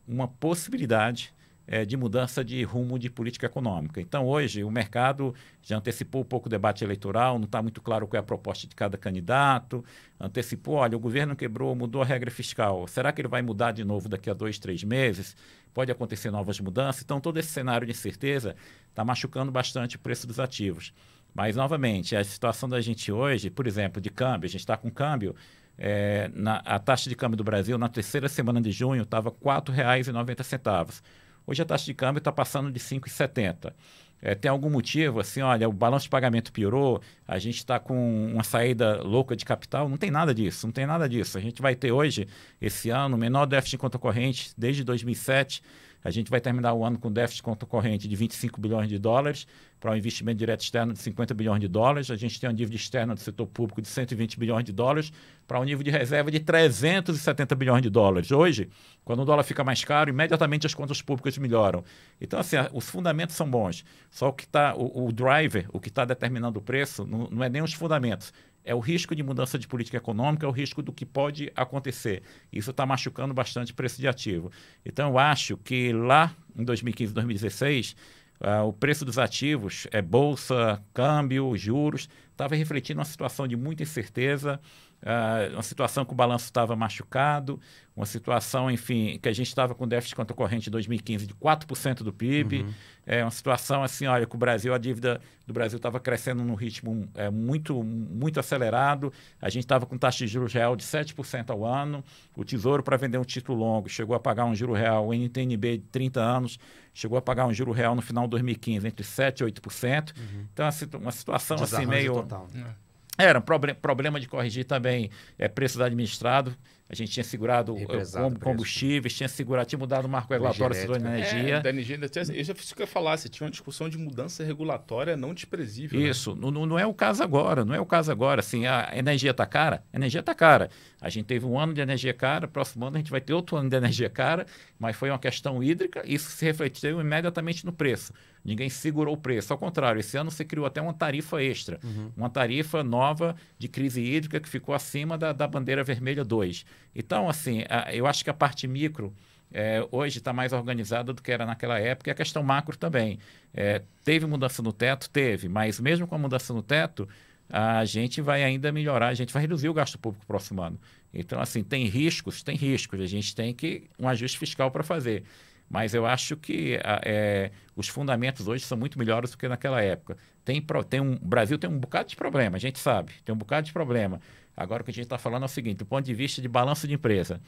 uma possibilidade é, de mudança de rumo de política econômica. Então, hoje, o mercado já antecipou um pouco o debate eleitoral, não está muito claro qual é a proposta de cada candidato, antecipou, olha, o governo quebrou, mudou a regra fiscal, será que ele vai mudar de novo daqui a dois, três meses? Pode acontecer novas mudanças? Então, todo esse cenário de incerteza está machucando bastante o preço dos ativos. Mas, novamente, a situação da gente hoje, por exemplo, de câmbio, a gente está com câmbio é, na, a taxa de câmbio do Brasil na terceira semana de junho estava R$ 4,90. Hoje a taxa de câmbio está passando de 5,70. É, tem algum motivo, assim, olha, o balanço de pagamento piorou, a gente está com uma saída louca de capital. Não tem nada disso, não tem nada disso. A gente vai ter hoje, esse ano, o menor déficit em conta corrente desde 2007. A gente vai terminar o ano com déficit conta corrente de 25 bilhões de dólares, para um investimento direto externo de 50 bilhões de dólares. A gente tem nível dívida externa do setor público de 120 bilhões de dólares, para um nível de reserva de 370 bilhões de dólares. Hoje, quando o dólar fica mais caro, imediatamente as contas públicas melhoram. Então, assim, os fundamentos são bons. Só que tá, o, o driver, o que está determinando o preço, não, não é nem os fundamentos, é o risco de mudança de política econômica, é o risco do que pode acontecer. Isso está machucando bastante o preço de ativo. Então, eu acho que lá em 2015, 2016, uh, o preço dos ativos, é bolsa, câmbio, juros, estava refletindo uma situação de muita incerteza, ah, uma situação que o balanço estava machucado, uma situação, enfim, que a gente estava com déficit conta corrente em 2015 de 4% do PIB, uhum. é uma situação assim, olha, que o Brasil, a dívida do Brasil estava crescendo num ritmo é, muito, muito acelerado, a gente estava com taxa de juros real de 7% ao ano, o Tesouro, para vender um título longo, chegou a pagar um juro real, o NTNB de 30 anos, chegou a pagar um juro real no final de 2015 entre 7% e 8%, uhum. então é uma situação Desarranjo assim meio... Total, né? Era um problema de corrigir também é, eh, preço do administrado, a gente tinha segurado eh, como combustíveis, tinha segurado, tinha mudado o marco regulatório da é, energia. É, da energia ainda tinha, eu já fiz o que eu falasse, tinha uma discussão de mudança regulatória não desprezível. Né? Isso, né? não, não é o caso agora, não é o caso agora. Assim, a energia está cara? A energia está cara. A gente teve um ano de energia cara, próximo ano a gente vai ter outro ano de energia cara, mas foi uma questão hídrica, isso se refletiu imediatamente no preço. Ninguém segurou o preço. Ao contrário, esse ano se criou até uma tarifa extra, uhum. uma tarifa nova de crise hídrica que ficou acima da, da bandeira vermelha 2. Então, assim, a, eu acho que a parte micro é, hoje está mais organizada do que era naquela época, e a questão macro também. É, teve mudança no teto? Teve, mas mesmo com a mudança no teto, a gente vai ainda melhorar, a gente vai reduzir o gasto público próximo ano. Então, assim, tem riscos? Tem riscos. A gente tem que um ajuste fiscal para fazer. Mas eu acho que a, é, os fundamentos hoje são muito melhores do que naquela época. Tem, tem um, o Brasil tem um bocado de problema, a gente sabe, tem um bocado de problema. Agora o que a gente está falando é o seguinte, do ponto de vista de balanço de empresa,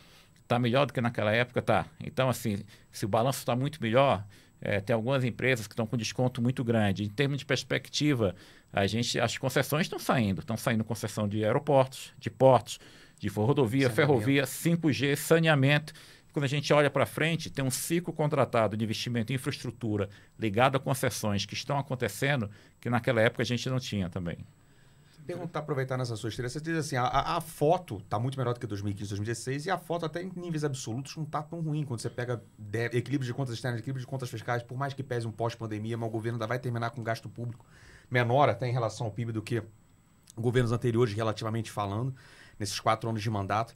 está melhor do que naquela época, tá? Então, assim, se o balanço está muito melhor, é, tem algumas empresas que estão com desconto muito grande. Em termos de perspectiva, a gente, as concessões estão saindo. Estão saindo concessão de aeroportos, de portos, de rodovia, ferrovia, 5G, saneamento. Quando a gente olha para frente, tem um ciclo contratado de investimento em infraestrutura ligado a concessões que estão acontecendo que naquela época a gente não tinha também perguntar, aproveitar nessa sua estreia, você diz assim, a, a foto tá muito melhor do que 2015, 2016, e a foto até em níveis absolutos não tá tão ruim quando você pega de, equilíbrio de contas externas, equilíbrio de contas fiscais, por mais que pese um pós-pandemia, mas o governo ainda vai terminar com um gasto público menor até em relação ao PIB do que governos anteriores, relativamente falando, nesses quatro anos de mandato.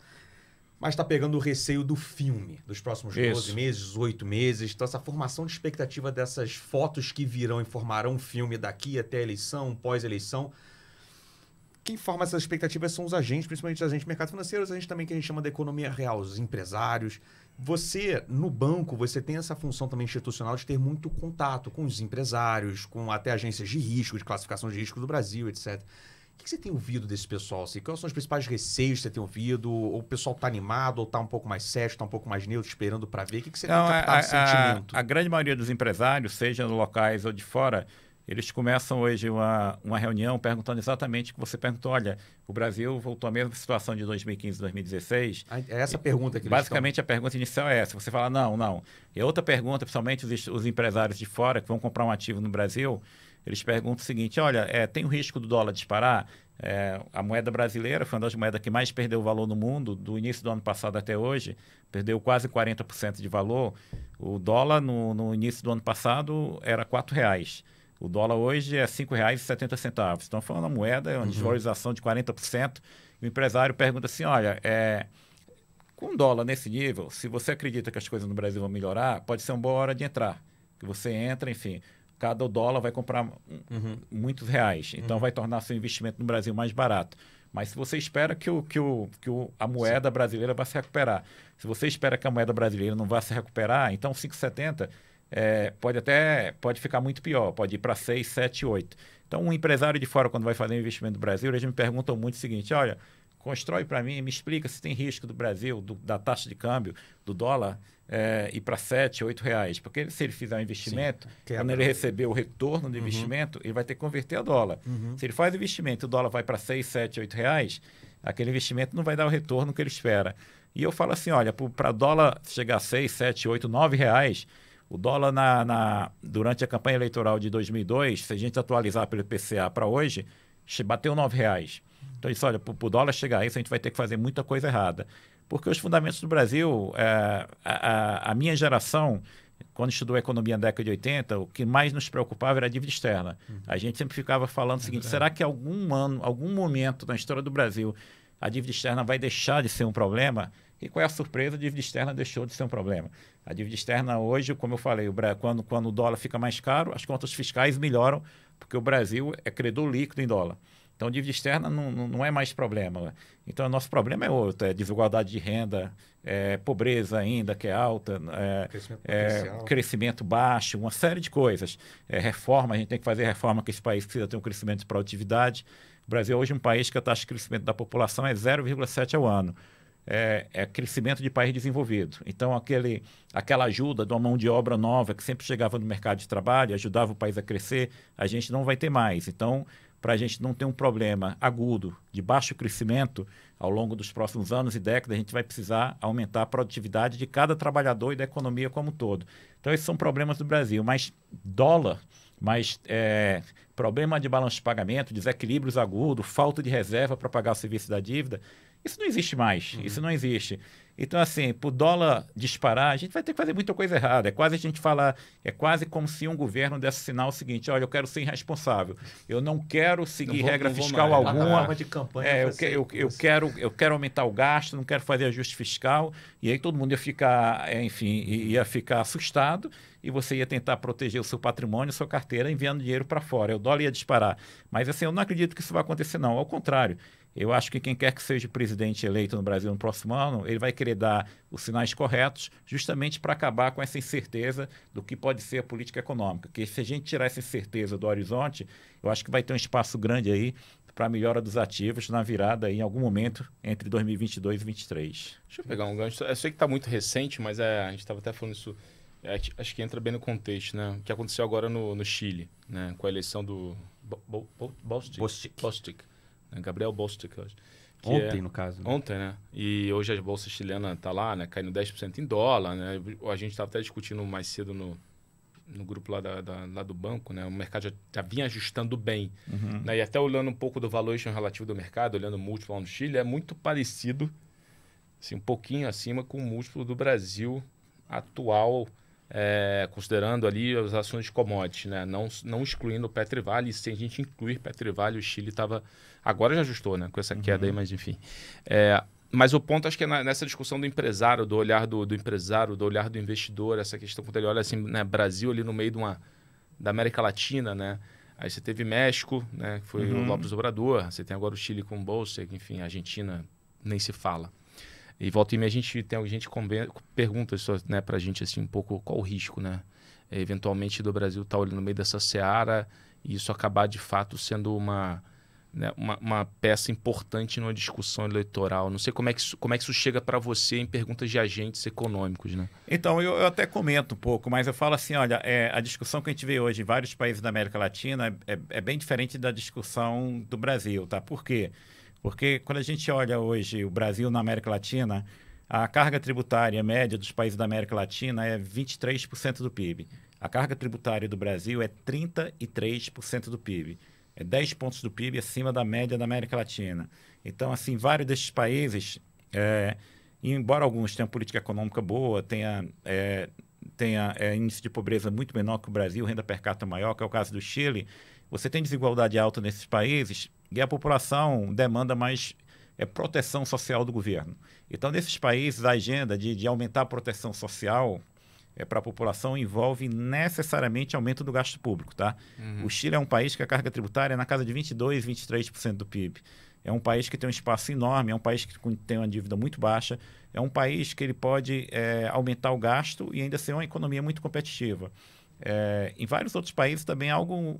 Mas está pegando o receio do filme, dos próximos 12 meses, 8 meses. Então, essa formação de expectativa dessas fotos que virão e formarão um filme daqui até a eleição, pós-eleição, quem forma essas expectativas são os agentes, principalmente os agentes de mercado financeiro, os agentes também que a gente chama de economia real, os empresários. Você, no banco, você tem essa função também institucional de ter muito contato com os empresários, com até agências de risco, de classificação de risco do Brasil, etc. O que você tem ouvido desse pessoal? Assim? Quais são os principais receios que você tem ouvido? Ou o pessoal está animado, ou está um pouco mais sério, está um pouco mais neutro, esperando para ver? O que você Não, tem captado a, a, sentimento? A, grande maioria dos empresários, seja locais ou de fora, eles começam hoje uma, uma reunião perguntando exatamente o que você perguntou. Olha, o Brasil voltou à mesma situação de 2015, 2016. Ah, é essa a pergunta que Basicamente, estão... a pergunta inicial é essa. Você fala, não, não. E outra pergunta, principalmente os, os empresários de fora que vão comprar um ativo no Brasil, eles perguntam o seguinte, olha, é, tem o risco do dólar disparar? É, a moeda brasileira foi uma das moedas que mais perdeu valor no mundo, do início do ano passado até hoje, perdeu quase 40% de valor. O dólar, no, no início do ano passado, era R$ reais o dólar hoje é R$ 5,70. Estamos falando da moeda, é uma uhum. desvalorização de 40%. o empresário pergunta assim: olha, é, com dólar nesse nível, se você acredita que as coisas no Brasil vão melhorar, pode ser uma boa hora de entrar. Que você entra, enfim, cada dólar vai comprar uhum. muitos reais. Então uhum. vai tornar seu investimento no Brasil mais barato. Mas se você espera que, o, que, o, que o, a moeda Sim. brasileira vá se recuperar, se você espera que a moeda brasileira não vá se recuperar, então 570 é, pode até pode ficar muito pior, pode ir para 6, 7, 8. Então, um empresário de fora, quando vai fazer um investimento no Brasil, eles me perguntam muito o seguinte: olha, constrói para mim, me explica se tem risco do Brasil, do, da taxa de câmbio, do dólar, é, ir para 7, 8 reais. Porque se ele fizer um investimento, Sim, quando ele receber o retorno do uhum. investimento, ele vai ter que converter a dólar. Uhum. Se ele faz investimento e o dólar vai para 6, 7, 8 reais, aquele investimento não vai dar o retorno que ele espera. E eu falo assim, olha, para dólar chegar a 6, 7, 8, 9 reais, o dólar na, na, durante a campanha eleitoral de 2002, se a gente atualizar pelo IPCA para hoje, bateu R$ reais. Então, isso, olha, para o dólar chegar a isso, a gente vai ter que fazer muita coisa errada. Porque os fundamentos do Brasil, é, a, a, a, minha geração, quando estudou economia na década de 80, o que mais nos preocupava era a dívida externa. Uhum. A gente sempre ficava falando o é seguinte: é será que algum ano, algum momento na história do Brasil, a dívida externa vai deixar de ser um problema? E qual é a surpresa? A dívida externa deixou de ser um problema. A dívida externa hoje, como eu falei, quando, quando o dólar fica mais caro, as contas fiscais melhoram, porque o Brasil é credor líquido em dólar. Então, dívida externa não, não é mais problema. Então, nosso problema é outro: é desigualdade de renda, é pobreza ainda, que é alta, é, crescimento, é, crescimento, baixo, uma série de coisas. É reforma, a gente tem que fazer reforma que esse país precisa ter um crescimento de produtividade. O Brasil é hoje é um país que a taxa de crescimento da população é 0,7 ao ano é, é, crescimento de país desenvolvido. Então, aquele, aquela ajuda de uma mão de obra nova que sempre chegava no mercado de trabalho, ajudava o país a crescer, a gente não vai ter mais. Então, para a gente não ter um problema agudo de baixo crescimento ao longo dos próximos anos e décadas, a gente vai precisar aumentar a produtividade de cada trabalhador e da economia como um todo. Então, esses são problemas do Brasil. Mas dólar, mas é, problema de balanço de pagamento, desequilíbrios agudos, falta de reserva para pagar o serviço da dívida, isso não existe mais. Uhum. Isso não existe. Então, assim, para o dólar disparar, a gente vai ter que fazer muita coisa errada. É quase a gente falar, é quase como se um governo desse sinal o seguinte: olha, eu quero ser irresponsável, eu não quero seguir não vou, regra fiscal mais. alguma. de campanha é, eu, que, eu, eu, quero, eu quero aumentar o gasto, não quero fazer ajuste fiscal. E aí todo mundo ia ficar, é, enfim, ia ficar assustado e você ia tentar proteger o seu patrimônio, sua carteira, enviando dinheiro para fora. O dólar ia disparar. Mas, assim, eu não acredito que isso vai acontecer, não. Ao contrário. Eu acho que quem quer que seja presidente eleito no Brasil no próximo ano, ele vai querer dar os sinais corretos, justamente para acabar com essa incerteza do que pode ser a política econômica. Porque se a gente tirar essa incerteza do horizonte, eu acho que vai ter um espaço grande aí para a melhora dos ativos na virada aí, em algum momento entre 2022 e 2023. Deixa eu pegar um gancho. Eu sei que está muito recente, mas é, a gente estava até falando isso. É, acho que entra bem no contexto, né? O que aconteceu agora no, no Chile, né? Com a eleição do Bostic. Bostic né? Gabriel Bostic hoje. É ontem, é, no caso. Né? Ontem, né? E hoje a bolsa chilena tá lá, né? Caindo 10% em dólar, né? A gente estava até discutindo mais cedo no, no grupo lá, da, da, lá do banco, né? O mercado já, já vinha ajustando bem. Uhum. Né? E até olhando um pouco do valuation relativo do mercado, olhando o múltiplo lá no Chile, é muito parecido, assim, um pouquinho acima com o múltiplo do Brasil atual, é, considerando ali as ações de commodities, né? não, não excluindo o e se a gente incluir Petrovale, o Chile estava... Agora já ajustou né? com essa uhum. queda aí, mas enfim. É, mas o ponto acho que é na, nessa discussão do empresário, do olhar do, do, empresário, do olhar do investidor, essa questão quando ele olha assim, né? Brasil ali no meio de uma, da América Latina, né? Aí você teve México, né? Que foi uhum. o Lopes Obrador. Você tem agora o Chile com o Bolsa, enfim, a Argentina nem se fala. E volta e meia a gente tem a gente pergunta só, né, pra gente assim um pouco qual o risco, né? É, eventualmente do Brasil estar tá olhando no meio dessa seara e isso acabar de fato sendo uma, né, uma, uma, peça importante numa discussão eleitoral. Não sei como é que isso, como é que isso chega para você em perguntas de agentes econômicos, né? Então, eu, eu, até comento um pouco, mas eu falo assim, olha, é, a discussão que a gente vê hoje em vários países da América Latina é, é, é bem diferente da discussão do Brasil, tá? Por quê? Porque porque quando a gente olha hoje o Brasil na América Latina, a carga tributária média dos países da América Latina é 23% do PIB. A carga tributária do Brasil é 33% do PIB. É 10 pontos do PIB acima da média da América Latina. Então, assim, vários desses países, é, embora alguns tenham política econômica boa, tenha, é, tenha é, índice de pobreza muito menor que o Brasil, renda per capita maior, que é o caso do Chile, você tem desigualdade alta nesses países e a população demanda mais é, proteção social do governo. Então, nesses países, a agenda de, de aumentar a proteção social é, para a população envolve necessariamente aumento do gasto público. Tá? Uhum. O Chile é um país que a carga tributária é na casa de 22%, 23% do PIB. É um país que tem um espaço enorme, é um país que tem uma dívida muito baixa, é um país que ele pode é, aumentar o gasto e ainda ser uma economia muito competitiva. É, em vários outros países também algo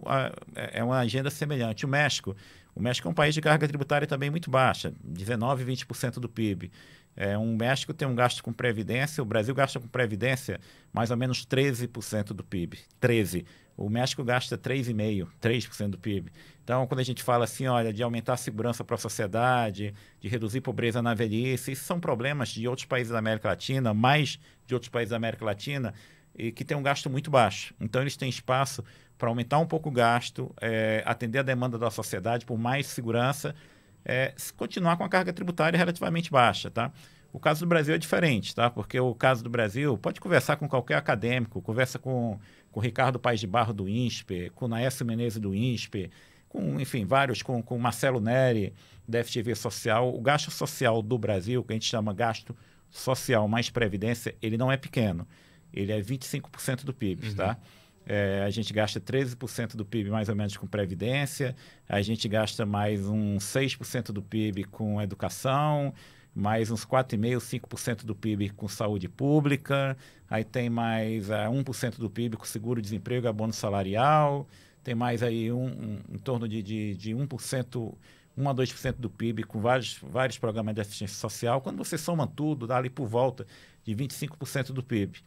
é, é uma agenda semelhante. O México, o México é um país de carga tributária também muito baixa, 19, 20% do PIB. É, um México tem um gasto com previdência, o Brasil gasta com previdência mais ou menos 13% do PIB, 13. O México gasta 3,5, 3% do PIB. Então, quando a gente fala assim, olha, de aumentar a segurança para a sociedade, de reduzir pobreza na velhice, isso são problemas de outros países da América Latina, mais de outros países da América Latina, e que tem um gasto muito baixo. Então, eles têm espaço para aumentar um pouco o gasto, é, atender a demanda da sociedade por mais segurança, é, continuar com a carga tributária relativamente baixa, tá? O caso do Brasil é diferente, tá? Porque o caso do Brasil, pode conversar com qualquer acadêmico, conversa com, com o Ricardo Paes de Barro do INSPE, com o Naécio Menezes do INSPE, com, enfim, vários, com, com Marcelo Neri, da FTV Social. O gasto social do Brasil, que a gente chama gasto social mais previdência, ele não é pequeno ele é 25% do PIB, uhum. tá? É, a gente gasta 13% do PIB mais ou menos com previdência, a gente gasta mais uns 6% do PIB com educação, mais uns 4,5%, 5% do PIB com saúde pública, aí tem mais é, uh, 1% do PIB com seguro-desemprego e abono salarial, tem mais aí um, um em torno de, de, de 1%, 1 a 2% do PIB com vários, vários programas de assistência social. Quando você soma tudo, dá ali por volta de 25% do PIB.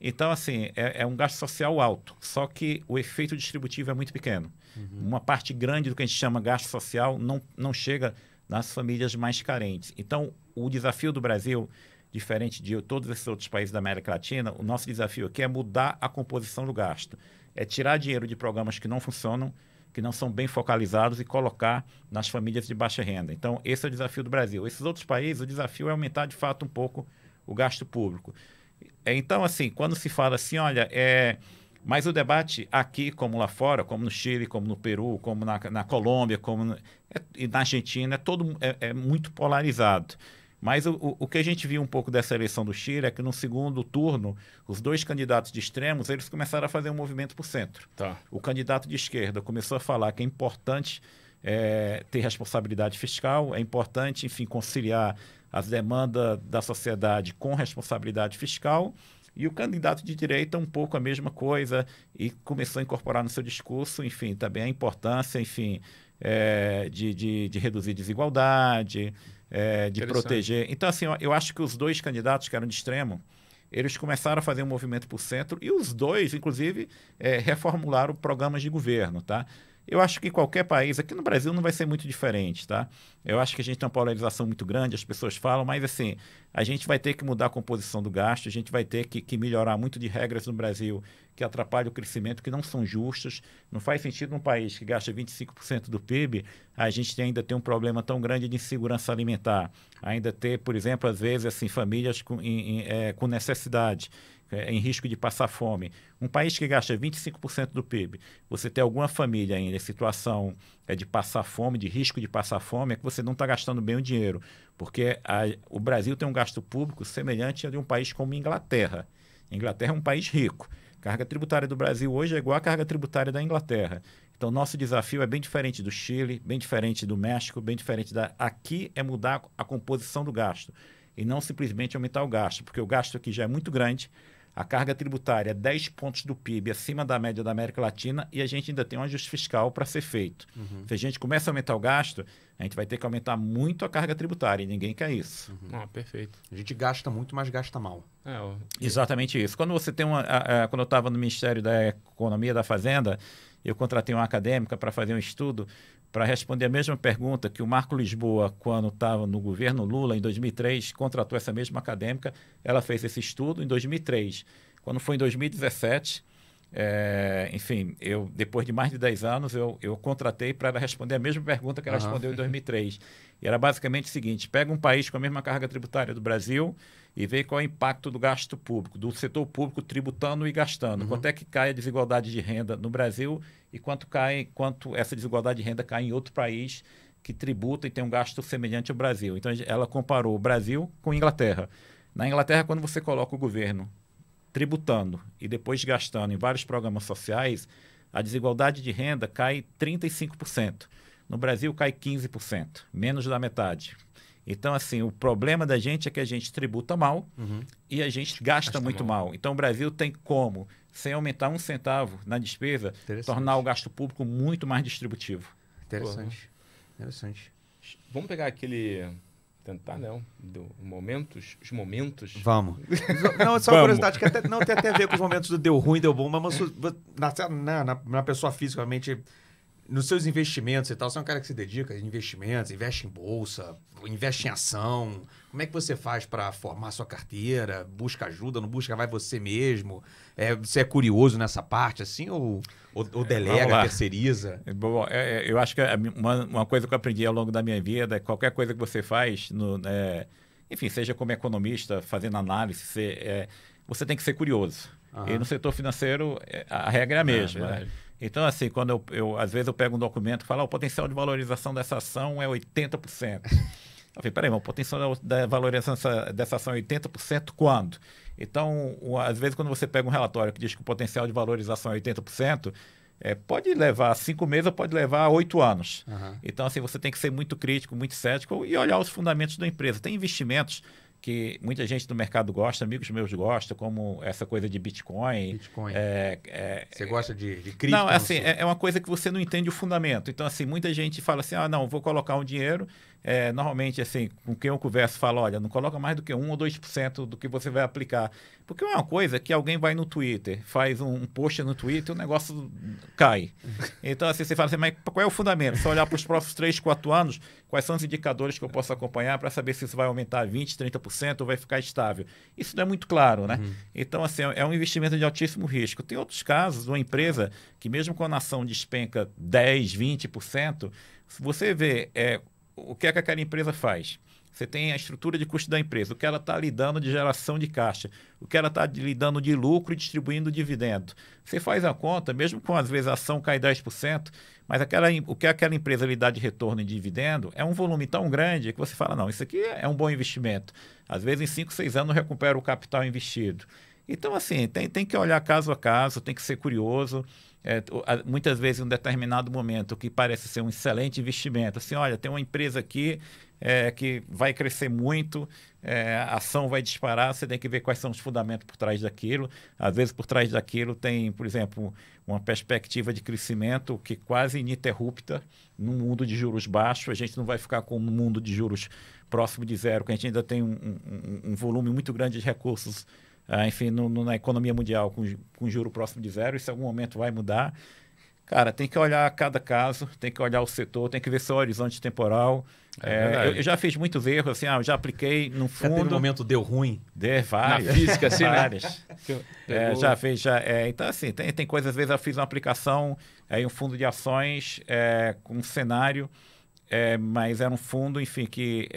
Então, assim, é, é, um gasto social alto, só que o efeito distributivo é muito pequeno. Uhum. Uma parte grande do que a gente chama gasto social não, não chega nas famílias mais carentes. Então, o desafio do Brasil, diferente de todos esses outros países da América Latina, o nosso desafio aqui é mudar a composição do gasto. É tirar dinheiro de programas que não funcionam, que não são bem focalizados e colocar nas famílias de baixa renda. Então, esse é o desafio do Brasil. Esses outros países, o desafio é aumentar de fato um pouco o gasto público. É, então, assim, quando se fala assim, olha, é, mas o debate aqui, como lá fora, como no Chile, como no Peru, como na, na Colômbia, como no, é, e na Argentina, é, todo, é, é muito polarizado. Mas o, o, que a gente viu um pouco dessa eleição do Chile é que no segundo turno, os dois candidatos de extremos, eles começaram a fazer um movimento para o centro. Tá. O candidato de esquerda começou a falar que é importante é, ter responsabilidade fiscal, é importante, enfim, conciliar as demandas da sociedade com responsabilidade fiscal. E o candidato de direita, um pouco a mesma coisa, e começou a incorporar no seu discurso, enfim, também a importância, enfim, é, de, de, de, reduzir desigualdade, é, de proteger. Então, assim, eu, acho que os dois candidatos que eram de extremo, eles começaram a fazer um movimento por centro e os dois, inclusive, é, reformularam programas de governo, tá? Eu acho que qualquer país, aqui no Brasil não vai ser muito diferente, tá? Eu acho que a gente tem uma polarização muito grande, as pessoas falam, mas assim, a gente vai ter que mudar a composição do gasto, a gente vai ter que, que melhorar muito de regras no Brasil que atrapalham o crescimento, que não são justas. Não faz sentido num país que gasta 25% do PIB, a gente ainda ter um problema tão grande de insegurança alimentar. Ainda ter, por exemplo, às vezes, assim, famílias com, em, em, é, com necessidade. É, é em risco de passar fome, um país que gasta 25% do PIB, você tem alguma família ainda em situação é, de passar fome, de risco de passar fome, é que você não está gastando bem o dinheiro. Porque a, o Brasil tem um gasto público semelhante a de um país como Inglaterra. A Inglaterra é um país rico. A carga tributária do Brasil hoje é igual à carga tributária da Inglaterra. Então, nosso desafio é bem diferente do Chile, bem diferente do México, bem diferente da. Aqui é mudar a composição do gasto e não simplesmente aumentar o gasto, porque o gasto aqui já é muito grande a carga tributária 10 pontos do PIB acima da média da América Latina e a gente ainda tem um ajuste fiscal para ser feito. Uhum. Se a gente começa a aumentar o gasto, a gente vai ter que aumentar muito a carga tributária e ninguém quer isso. Uhum. Ah, perfeito. A gente gasta muito, mas gasta mal. É, ó. Exatamente isso. Quando você tem uma. A, a, quando eu estava no Ministério da Economia da Fazenda, eu contratei uma acadêmica para fazer um estudo para responder a mesma pergunta que o Marco Lisboa, quando estava no governo Lula, em 2003, contratou essa mesma acadêmica. Ela fez esse estudo em 2003. Quando foi em 2017, é, enfim, eu depois de mais de 10 anos, eu, eu contratei para ela responder a mesma pergunta que ela uhum. respondeu em 2003. E era basicamente o seguinte: pega um país com a mesma carga tributária do Brasil e vê qual é o impacto do gasto público, do setor público tributando e gastando. Uhum. Quanto é que cai a desigualdade de renda no Brasil e quanto cai, quanto essa desigualdade de renda cai em outro país que tributa e tem um gasto semelhante ao Brasil. Então ela comparou o Brasil com a Inglaterra. Na Inglaterra, quando você coloca o governo tributando e depois gastando em vários programas sociais, a desigualdade de renda cai 35%. No Brasil, cai 15%, menos da metade. Então, assim, o problema da gente é que a gente tributa mal uhum. e a gente gasta, gasta muito mal. mal. Então, o Brasil tem como, sem aumentar um centavo na despesa, tornar o gasto público muito mais distributivo. Interessante. Interessante. Vamos pegar aquele tentar, não. Né? Do momentos, os momentos. Vamos. Não, é só uma curiosidade que até, não tem até a ver com os momentos do deu ruim, deu bom, mas na, né? na, na pessoa fisicamente nos seus investimentos e tal, você é um cara que se dedica a investimentos, investe em bolsa, investe em ação. Como é que você faz para formar sua carteira? Busca ajuda, não busca, vai você mesmo? É, você é curioso nessa parte, assim, ou, ou, ou é, delega, terceiriza? É, bom, é, é, eu acho que uma, uma, coisa que eu aprendi ao longo da minha vida é qualquer coisa que você faz, no, é, enfim, seja como economista, fazendo análise, você, você tem que ser curioso. E no setor financeiro, a regra é a mesma. É então, assim, quando eu, eu às vezes eu pego um documento e falo, ah, o potencial de valorização dessa ação é 80%. Eu falei, peraí, mas o potencial da, valorização dessa, dessa ação é 80% quando? Então, um, às vezes, quando você pega um relatório que diz que o potencial de valorização é 80%, é, pode levar cinco meses ou pode levar oito anos. Uhum. Então, assim, você tem que ser muito crítico, muito cético e olhar os fundamentos da empresa. Tem investimentos que muita gente do mercado gosta, amigos meus gostam, como essa coisa de Bitcoin. Bitcoin. É, é, você gosta de, de cripto? Não, assim, é, é, uma coisa que você não entende o fundamento. Então, assim, muita gente fala assim, ah, não, vou colocar um dinheiro é, normalmente, assim, com quem eu converso, falo olha, não coloca mais do que 1 ou 2% do que você vai aplicar. Porque é uma coisa que alguém vai no Twitter, faz um, post no Twitter, o negócio cai. Então, assim, você fala assim, mas qual é o fundamento? Só olhar para os próximos 3, 4 anos, quais são os indicadores que eu posso acompanhar para saber se isso vai aumentar 20%, 30% ou vai ficar estável. Isso não é muito claro, né? Uhum. Então, assim, é, é um investimento de altíssimo risco. Tem outros casos, uma empresa que mesmo quando a ação despenca 10, 20%, você vê... É, o que é que aquela empresa faz? Você tem a estrutura de custo da empresa, o que ela está lidando de geração de caixa, o que ela está lidando de lucro e distribuindo dividendo. Você faz a conta, mesmo com às vezes a ação cai 10%, mas aquela, o que aquela empresa lhe dá de retorno em dividendo é um volume tão grande que você fala: não, isso aqui é um bom investimento. Às vezes, em 5, 6 anos, recupera o capital investido. Então, assim, tem, tem que olhar caso a caso, tem que ser curioso é, muitas vezes em um determinado momento, que parece ser um excelente investimento. Assim, olha, tem uma empresa aqui é, que vai crescer muito, é, a ação vai disparar, você tem que ver quais são os fundamentos por trás daquilo. Às vezes, por trás daquilo tem, por exemplo, uma perspectiva de crescimento que é quase ininterrupta no mundo de juros baixos. A gente não vai ficar com um mundo de juros próximo de zero, que a gente ainda tem um, um, um volume muito grande de recursos ah, enfim, no, no, na economia mundial com, com juro próximo de zero, isso em algum momento vai mudar. Cara, tem que olhar cada caso, tem que olhar o setor, tem que ver seu horizonte temporal. É, é, eu, eu, já fiz muitos erros, assim, ah, já apliquei no fundo. Já teve um momento deu ruim? De várias. Na física, assim, né? várias. É, já fez, já. É, então, assim, tem, tem coisas, às vezes eu fiz uma aplicação, aí um fundo de ações é, com um cenário, é, mas era um fundo, enfim, que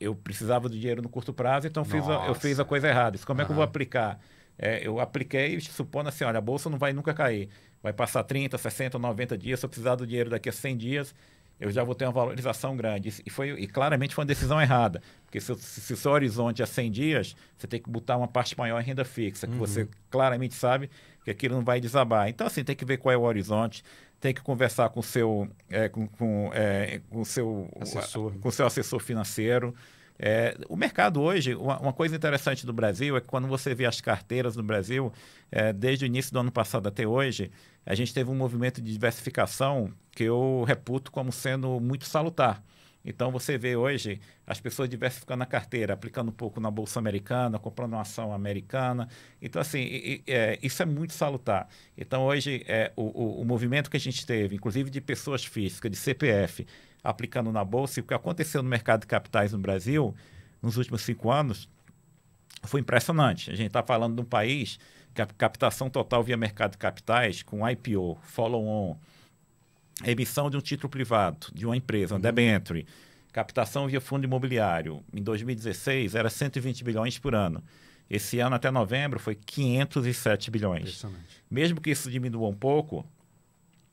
eu precisava do dinheiro no curto prazo, então fiz a, eu fiz a coisa errada. Isso, como uhum. é que eu vou aplicar? É, eu apliquei, supondo assim, olha, a bolsa não vai nunca cair. Vai passar 30, 60, 90 dias, se eu precisar do dinheiro daqui a 100 dias, eu já vou ter uma valorização grande. E, foi, e claramente foi uma decisão errada. Porque se, se o seu horizonte é 100 dias, você tem que botar uma parte maior em renda fixa, que uhum. você claramente sabe que aquilo não vai desabar. Então, assim, tem que ver qual é o horizonte, tem que conversar com seu, é, com, com, é, com seu assessor. com seu assessor financeiro. É, o mercado hoje, uma, uma, coisa interessante do Brasil é que quando você vê as carteiras no Brasil, é, desde o início do ano passado até hoje, a gente teve um movimento de diversificação que eu reputo como sendo muito salutar. Então você vê hoje as pessoas diversificando a carteira, aplicando um pouco na bolsa americana, comprando uma ação americana. Então assim, e, e, é, isso é muito salutar. Então hoje é, o, o, o movimento que a gente teve, inclusive de pessoas físicas, de CPF, aplicando na bolsa e o que aconteceu no mercado de capitais no Brasil nos últimos cinco anos foi impressionante. A gente está falando de um país que a captação total via mercado de capitais, com IPO, follow-on, a emissão de um título privado, de uma empresa, um debenture, captação via fundo imobiliário, em 2016 era 120 bilhões por ano. Esse ano até novembro foi 507 bilhões. Mesmo que isso diminua um pouco,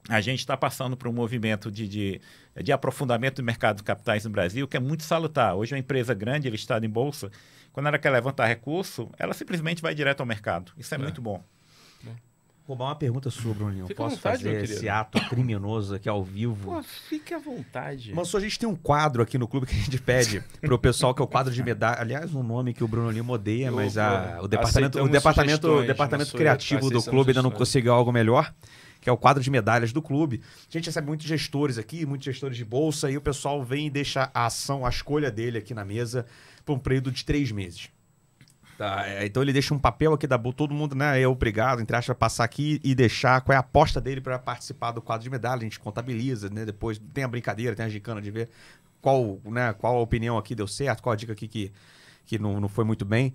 a gente está passando por um movimento de, de, de, aprofundamento do mercado de capitais no Brasil que é muito salutar. Hoje, uma empresa grande, listada em bolsa, quando ela quer levantar recurso, ela simplesmente vai direto ao mercado. Isso é, é. muito bom roubar uma pergunta sua, Bruninho. Posso vontade, fazer esse ato criminoso aqui ao vivo? Pô, fique à vontade. Mas a gente tem um quadro aqui no clube que a gente pede pro pessoal, que é o quadro de medalha. Aliás, um nome que o Bruno Lima odeia, Eu, mas a, o departamento, o departamento, departamento criativo do clube ainda não conseguiu algo melhor que é o quadro de medalhas do clube. A gente recebe muitos gestores aqui, muitos gestores de bolsa, e o pessoal vem e deixa a ação, a escolha dele aqui na mesa por um período de três meses. Tá, é, então ele deixa um papel aqui da todo mundo né, é obrigado, entre aspas, passar aqui e deixar qual é a aposta dele para participar do quadro de medalha. A gente contabiliza, né? Depois tem a brincadeira, tem a gicana de ver qual, né, qual a opinião aqui deu certo, qual a dica aqui que, que não, não foi muito bem.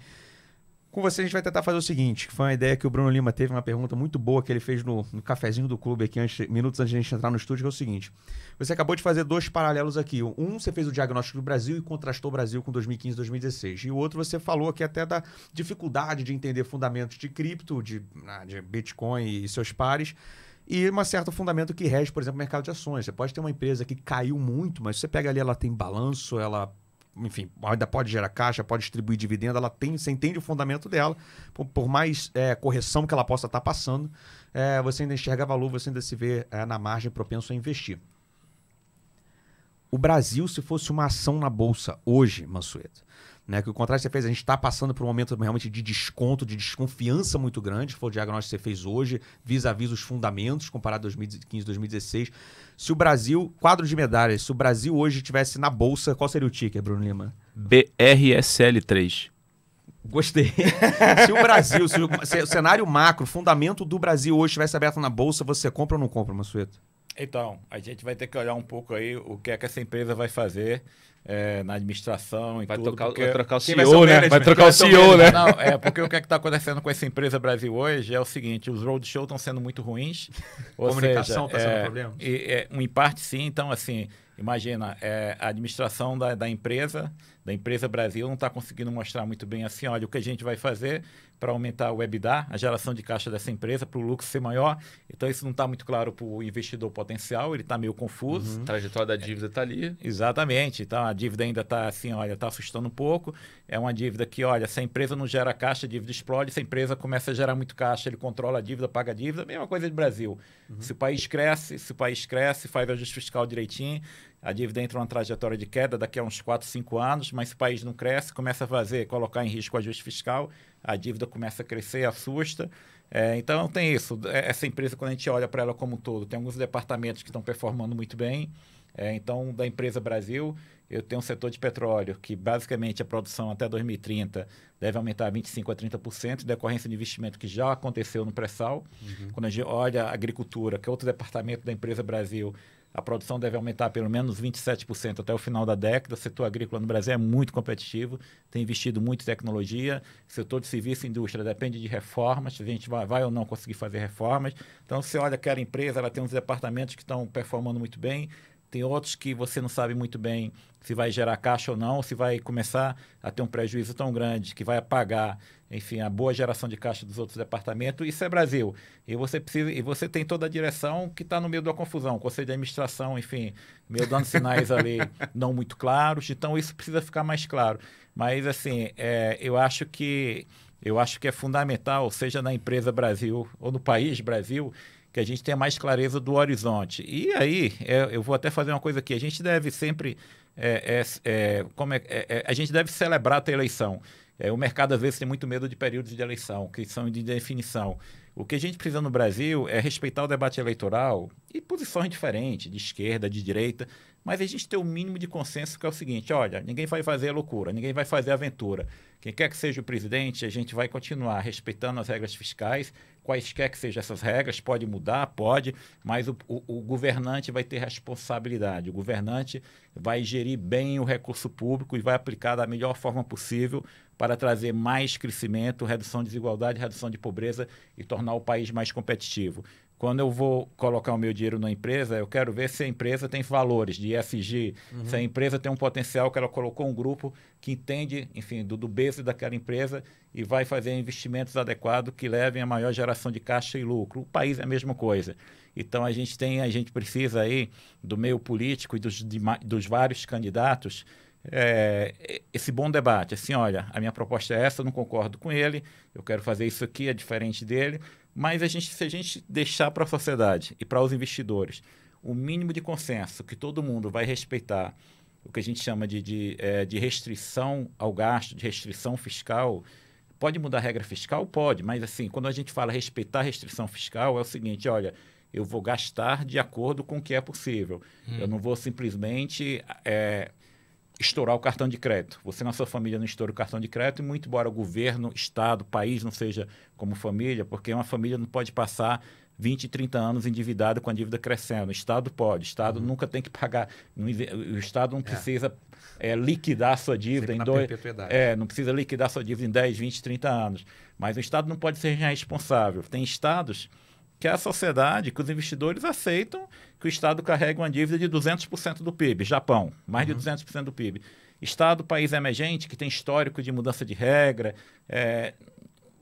Com você a gente vai tentar fazer o seguinte, que foi uma ideia que o Bruno Lima teve, uma pergunta muito boa que ele fez no, no cafezinho do clube aqui, antes, minutos antes de a gente entrar no estúdio, que é o seguinte. Você acabou de fazer dois paralelos aqui. Um, você fez o diagnóstico do Brasil e contrastou o Brasil com 2015, 2016. E o outro, você falou aqui até da dificuldade de entender fundamentos de cripto, de, ah, de Bitcoin e seus pares e um certo fundamento que rege, por exemplo, o mercado de ações. Você pode ter uma empresa que caiu muito, mas você pega ali, ela tem balanço, ela enfim, ainda pode gerar caixa, pode distribuir dividendo, ela tem, você entende o fundamento dela, por, por mais é, correção que ela possa estar tá passando, é, você ainda enxerga valor, você ainda se vê é, na margem propenso a investir. O Brasil, se fosse uma ação na Bolsa hoje, Mansueto, né, que o contrário que você fez, a gente está passando por um momento realmente de desconto, de desconfiança muito grande, foi o diagnóstico que você fez hoje, vis-à-vis -vis os fundamentos, comparado a 2015, 2016. Se o Brasil, quadro de medalhas, se o Brasil hoje estivesse na bolsa, qual seria o ticker, Bruno Lima? BRSL3. Gostei. se o Brasil, se o, se o cenário macro, fundamento do Brasil hoje estivesse aberto na bolsa, você compra ou não compra, Massueto? Então, a gente vai ter que olhar um pouco aí o que é que essa empresa vai fazer é, na administração e vai tudo. Trocar, porque... Vai trocar o CEO, né? Vai trocar o CEO, né? Não, é porque o que é está acontecendo com essa empresa Brasil hoje é o seguinte: os roadshows estão sendo muito ruins. Comunicação está sendo um é, problema. E, é, em parte sim, então assim, imagina, é, a administração da, da empresa, da empresa Brasil, não está conseguindo mostrar muito bem assim, olha, o que a gente vai fazer para aumentar o EBITDA, a geração de caixa dessa empresa, para o lucro ser maior. Então, isso não está muito claro para o investidor potencial, ele está meio confuso. Uhum. A trajetória da dívida está ali. Exatamente. Então, a dívida ainda está assim, olha, está assustando um pouco. É uma dívida que, olha, se a empresa não gera caixa, a dívida explode. Se a empresa começa a gerar muito caixa, ele controla a dívida, paga a dívida. Mesma coisa do Brasil. Uhum. Se o país cresce, se o país cresce, faz o ajuste fiscal direitinho, a dívida entra numa trajetória de queda daqui a uns 4, 5 anos, mas se o país não cresce, começa a fazer, colocar em risco o ajuste fiscal, a dívida começa a crescer, assusta. É, então tem isso. É, essa empresa, quando a gente olha para ela como um todo, tem alguns departamentos que estão performando muito bem. É, então, da empresa Brasil, eu tenho um setor de petróleo que basicamente a produção até 2030 deve aumentar 25 a 30%, decorrência de investimento que já aconteceu no pré-sal. Uhum. Quando a gente olha a agricultura, que é outro departamento da empresa Brasil, a produção deve aumentar pelo menos 27% até o final da década. O setor agrícola no Brasil é muito competitivo, tem investido muito em tecnologia. O setor de serviço e indústria depende de reformas, se a gente vai, vai, ou não conseguir fazer reformas. Então, você olha aquela empresa, ela tem uns departamentos que estão performando muito bem, tem outros que você não sabe muito bem se vai gerar caixa ou não, ou se vai começar a ter um prejuízo tão grande que vai apagar enfim, a boa geração de caixa dos outros departamentos. Isso é Brasil. E você precisa, e você tem toda a direção que está no meio da confusão, conselho de administração, enfim, meio dando sinais ali não muito claros. Então isso precisa ficar mais claro. Mas assim, é, eu acho que eu acho que é fundamental, seja na empresa Brasil ou no país Brasil, que a gente tenha mais clareza do horizonte. E aí, é, eu vou até fazer uma coisa aqui. A gente deve sempre é, é, é como é, é, é, a gente deve celebrar a eleição. É, o mercado, às vezes, tem muito medo de períodos de eleição, que são de definição. O que a gente precisa no Brasil é respeitar o debate eleitoral e posições diferentes, de esquerda, de direita, mas a gente ter o um mínimo de consenso que é o seguinte: olha, ninguém vai fazer loucura, ninguém vai fazer aventura. Quem quer que seja o presidente, a gente vai continuar respeitando as regras fiscais quaisquer que sejam essas regras, pode mudar, pode, mas o, o, o, governante vai ter responsabilidade. O governante vai gerir bem o recurso público e vai aplicar da melhor forma possível para trazer mais crescimento, redução de desigualdade, redução de pobreza e tornar o país mais competitivo. Quando eu vou colocar o meu dinheiro na empresa, eu quero ver se a empresa tem valores de ESG, uhum. se a empresa tem um potencial que ela colocou um grupo que entende, enfim, do, do base daquela empresa e vai fazer investimentos adequados que levem a maior geração de caixa e lucro. O país é a mesma coisa. Então a gente tem, a gente precisa aí do meio político e dos, dos vários candidatos é, esse bom debate. Assim, olha, a minha proposta é essa, eu não concordo com ele, eu quero fazer isso aqui, é diferente dele, mas a gente, se a gente deixar para a sociedade e para os investidores o mínimo de consenso que todo mundo vai respeitar, o que a gente chama de, de, é, de restrição ao gasto, de restrição fiscal, pode mudar a regra fiscal? Pode, mas assim, quando a gente fala respeitar a restrição fiscal, é o seguinte: olha, eu vou gastar de acordo com o que é possível. Hum. Eu não vou simplesmente é, estourar o cartão de crédito. Você na sua família não estoura o cartão de crédito, e muito embora o governo, Estado, país não seja como família, porque uma família não pode passar 20, 30 anos endividado com a dívida crescendo. O Estado pode, o Estado uhum. nunca tem que pagar, o Estado não é. precisa é. É, liquidar sua dívida Sempre em dois. É, não precisa liquidar sua dívida em 10, 20, 30 anos. Mas o Estado não pode ser responsável. Tem estados que é a sociedade, que os investidores aceitam que o Estado carregue uma dívida de 200% do PIB. Japão, mais uhum. de 200% do PIB. Estado, país emergente, que tem histórico de mudança de regra, é,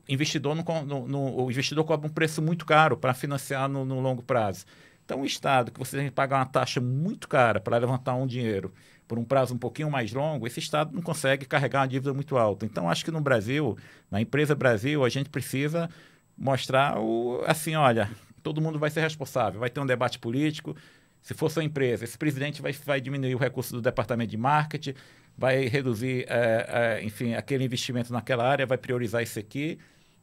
investidor no, no, no, o investidor cobra um preço muito caro para financiar no, no, longo prazo. Então, o Estado, que você tem que pagar uma taxa muito cara para levantar um dinheiro por um prazo um pouquinho mais longo, esse Estado não consegue carregar uma dívida muito alta. Então, acho que no Brasil, na empresa Brasil, a gente precisa mostrar o assim, olha, todo mundo vai ser responsável, vai ter um debate político. Se for sua empresa, esse presidente vai, vai diminuir o recurso do departamento de marketing, vai reduzir, é, é, enfim, aquele investimento naquela área, vai priorizar isso aqui.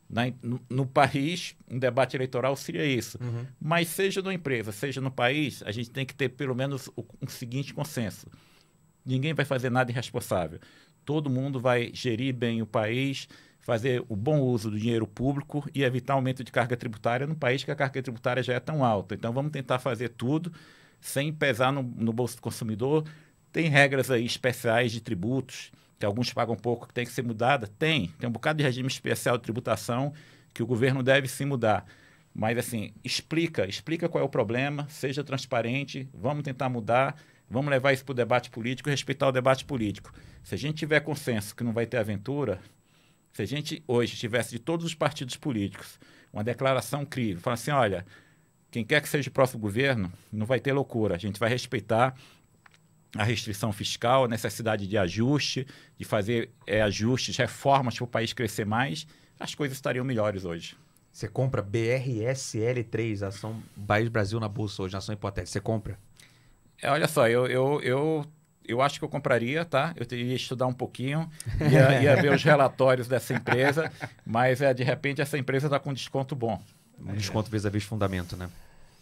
Na, né? no, no, país, um debate eleitoral seria isso. Uhum. Mas seja numa empresa, seja no país, a gente tem que ter pelo menos o, seguinte consenso. Ninguém vai fazer nada irresponsável. Todo mundo vai gerir bem o país, fazer o bom uso do dinheiro público e evitar aumento de carga tributária num país que a carga tributária já é tão alta. Então vamos tentar fazer tudo sem pesar no, no bolso do consumidor. Tem regras aí especiais de tributos, que alguns pagam pouco, que tem que ser mudada? Tem. Tem um bocado de regime especial de tributação que o governo deve se mudar. Mas assim, explica, explica qual é o problema, seja transparente, vamos tentar mudar, vamos levar isso para o debate político e respeitar o debate político. Se a gente tiver consenso que não vai ter aventura, se a gente hoje tivesse de todos os partidos políticos uma declaração crível, falando assim, olha, quem quer que seja o próximo governo, não vai ter loucura, a gente vai respeitar a restrição fiscal, a necessidade de ajuste, de fazer é, ajustes, reformas para o país crescer mais, as coisas estariam melhores hoje. Você compra BRSL3, ação País Brasil na Bolsa hoje, ação hipotética, você compra? É, olha só, eu, eu, eu eu acho que eu compraria, tá? Eu teria estudar um pouquinho, ia, ia ver os relatórios dessa empresa, mas é, de repente essa empresa está com desconto bom. Um desconto vez a vez fundamento, né?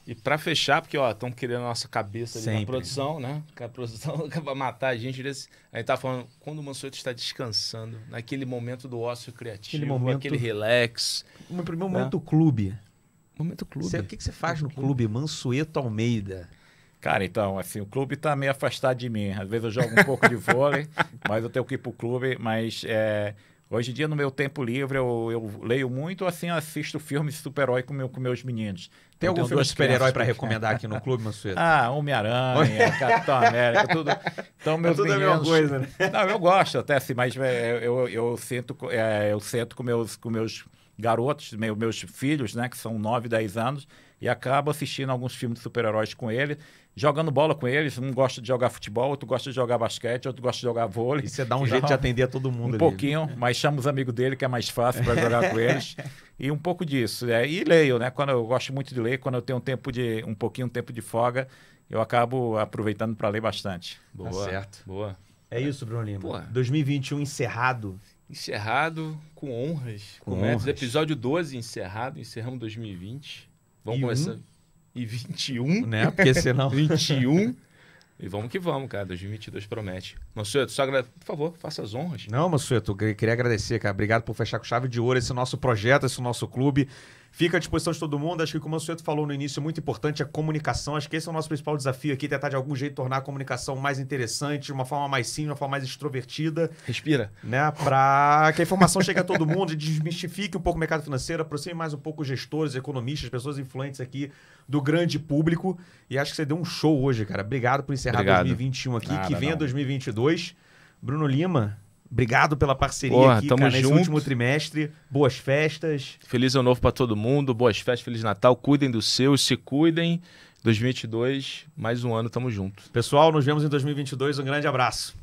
E para fechar, porque ó, estão querendo a nossa cabeça ali na produção, né? Que a produção vai matar a gente. A gente tá falando quando o Mansueto está descansando, naquele momento do ócio criativo, aquele, momento, aquele relax. um primeiro né? momento clube. Momento clube. Cê, o que, que você faz no clube, Mansueto Almeida? Cara, então, assim, o clube está meio afastado de mim. Às vezes eu jogo um pouco de vôlei, mas eu tenho que ir pro clube. Mas é, hoje em dia, no meu tempo livre, eu, eu leio muito, assim, assisto filmes de super-herói com, meu, com meus meninos. Tem então, algum filme de super-herói para recomendar aqui no clube, Mansueto? Ah, Homem-Aranha, Capitão América, tudo. Então, meus é tudo meninos... a mesma coisa, né? Não, eu gosto até assim, mas eu, é, eu, eu, sinto, é, eu sento com meus, com meus garotos, meus, meus filhos, né, que são 9, 10 anos, e acabo assistindo alguns filmes de super-heróis com ele, jogando bola com eles. Um gosta de jogar futebol, outro gosta de jogar basquete, outro gosta de jogar vôlei. E você dá um jeito de atender a todo mundo. Um ali. pouquinho, mas chama os amigos dele, que é mais fácil para jogar com eles. E um pouco disso. Né? E leio, né? Quando eu gosto muito de ler, quando eu tenho um tempo de um pouquinho um tempo de folga, eu acabo aproveitando para ler bastante. Tá Boa. Tá certo. Boa. É isso, Bruno Lima. Pô. 2021 encerrado. Encerrado com honras. Com, com honras. Episódio 12 encerrado, encerramos 2020. Vamos e começando. Um, e 21. Né? Porque senão. 21. E vamos que vamos, cara. 2022 promete. Mansueto, só agra... por favor, faça as honras. Não, Mansueto, queria agradecer, cara. Obrigado por fechar com chave de ouro esse nosso projeto, esse nosso clube. Fica à disposição de todo mundo. Acho que, como o Sueto falou no início, é muito importante a comunicação. Acho que esse é o nosso principal desafio aqui, tentar de algum jeito tornar a comunicação mais interessante, de uma forma mais simples, de uma forma mais extrovertida. Respira. Né? Para que a informação chegue a todo mundo, desmistifique um pouco o mercado financeiro, aproxime mais um pouco os gestores, economistas, pessoas influentes aqui do grande público. E acho que você deu um show hoje, cara. Obrigado por encerrar Obrigado. 2021 aqui. Nada, que venha não. 2022. Bruno Lima, Obrigado pela parceria Porra, aqui, tamo cara, junto. nesse último trimestre. Boas festas. Feliz ano novo para todo mundo. Boas festas, feliz Natal. Cuidem dos seus, se cuidem. 2022, mais um ano, tamo junto. Pessoal, nos vemos em 2022. Um grande abraço.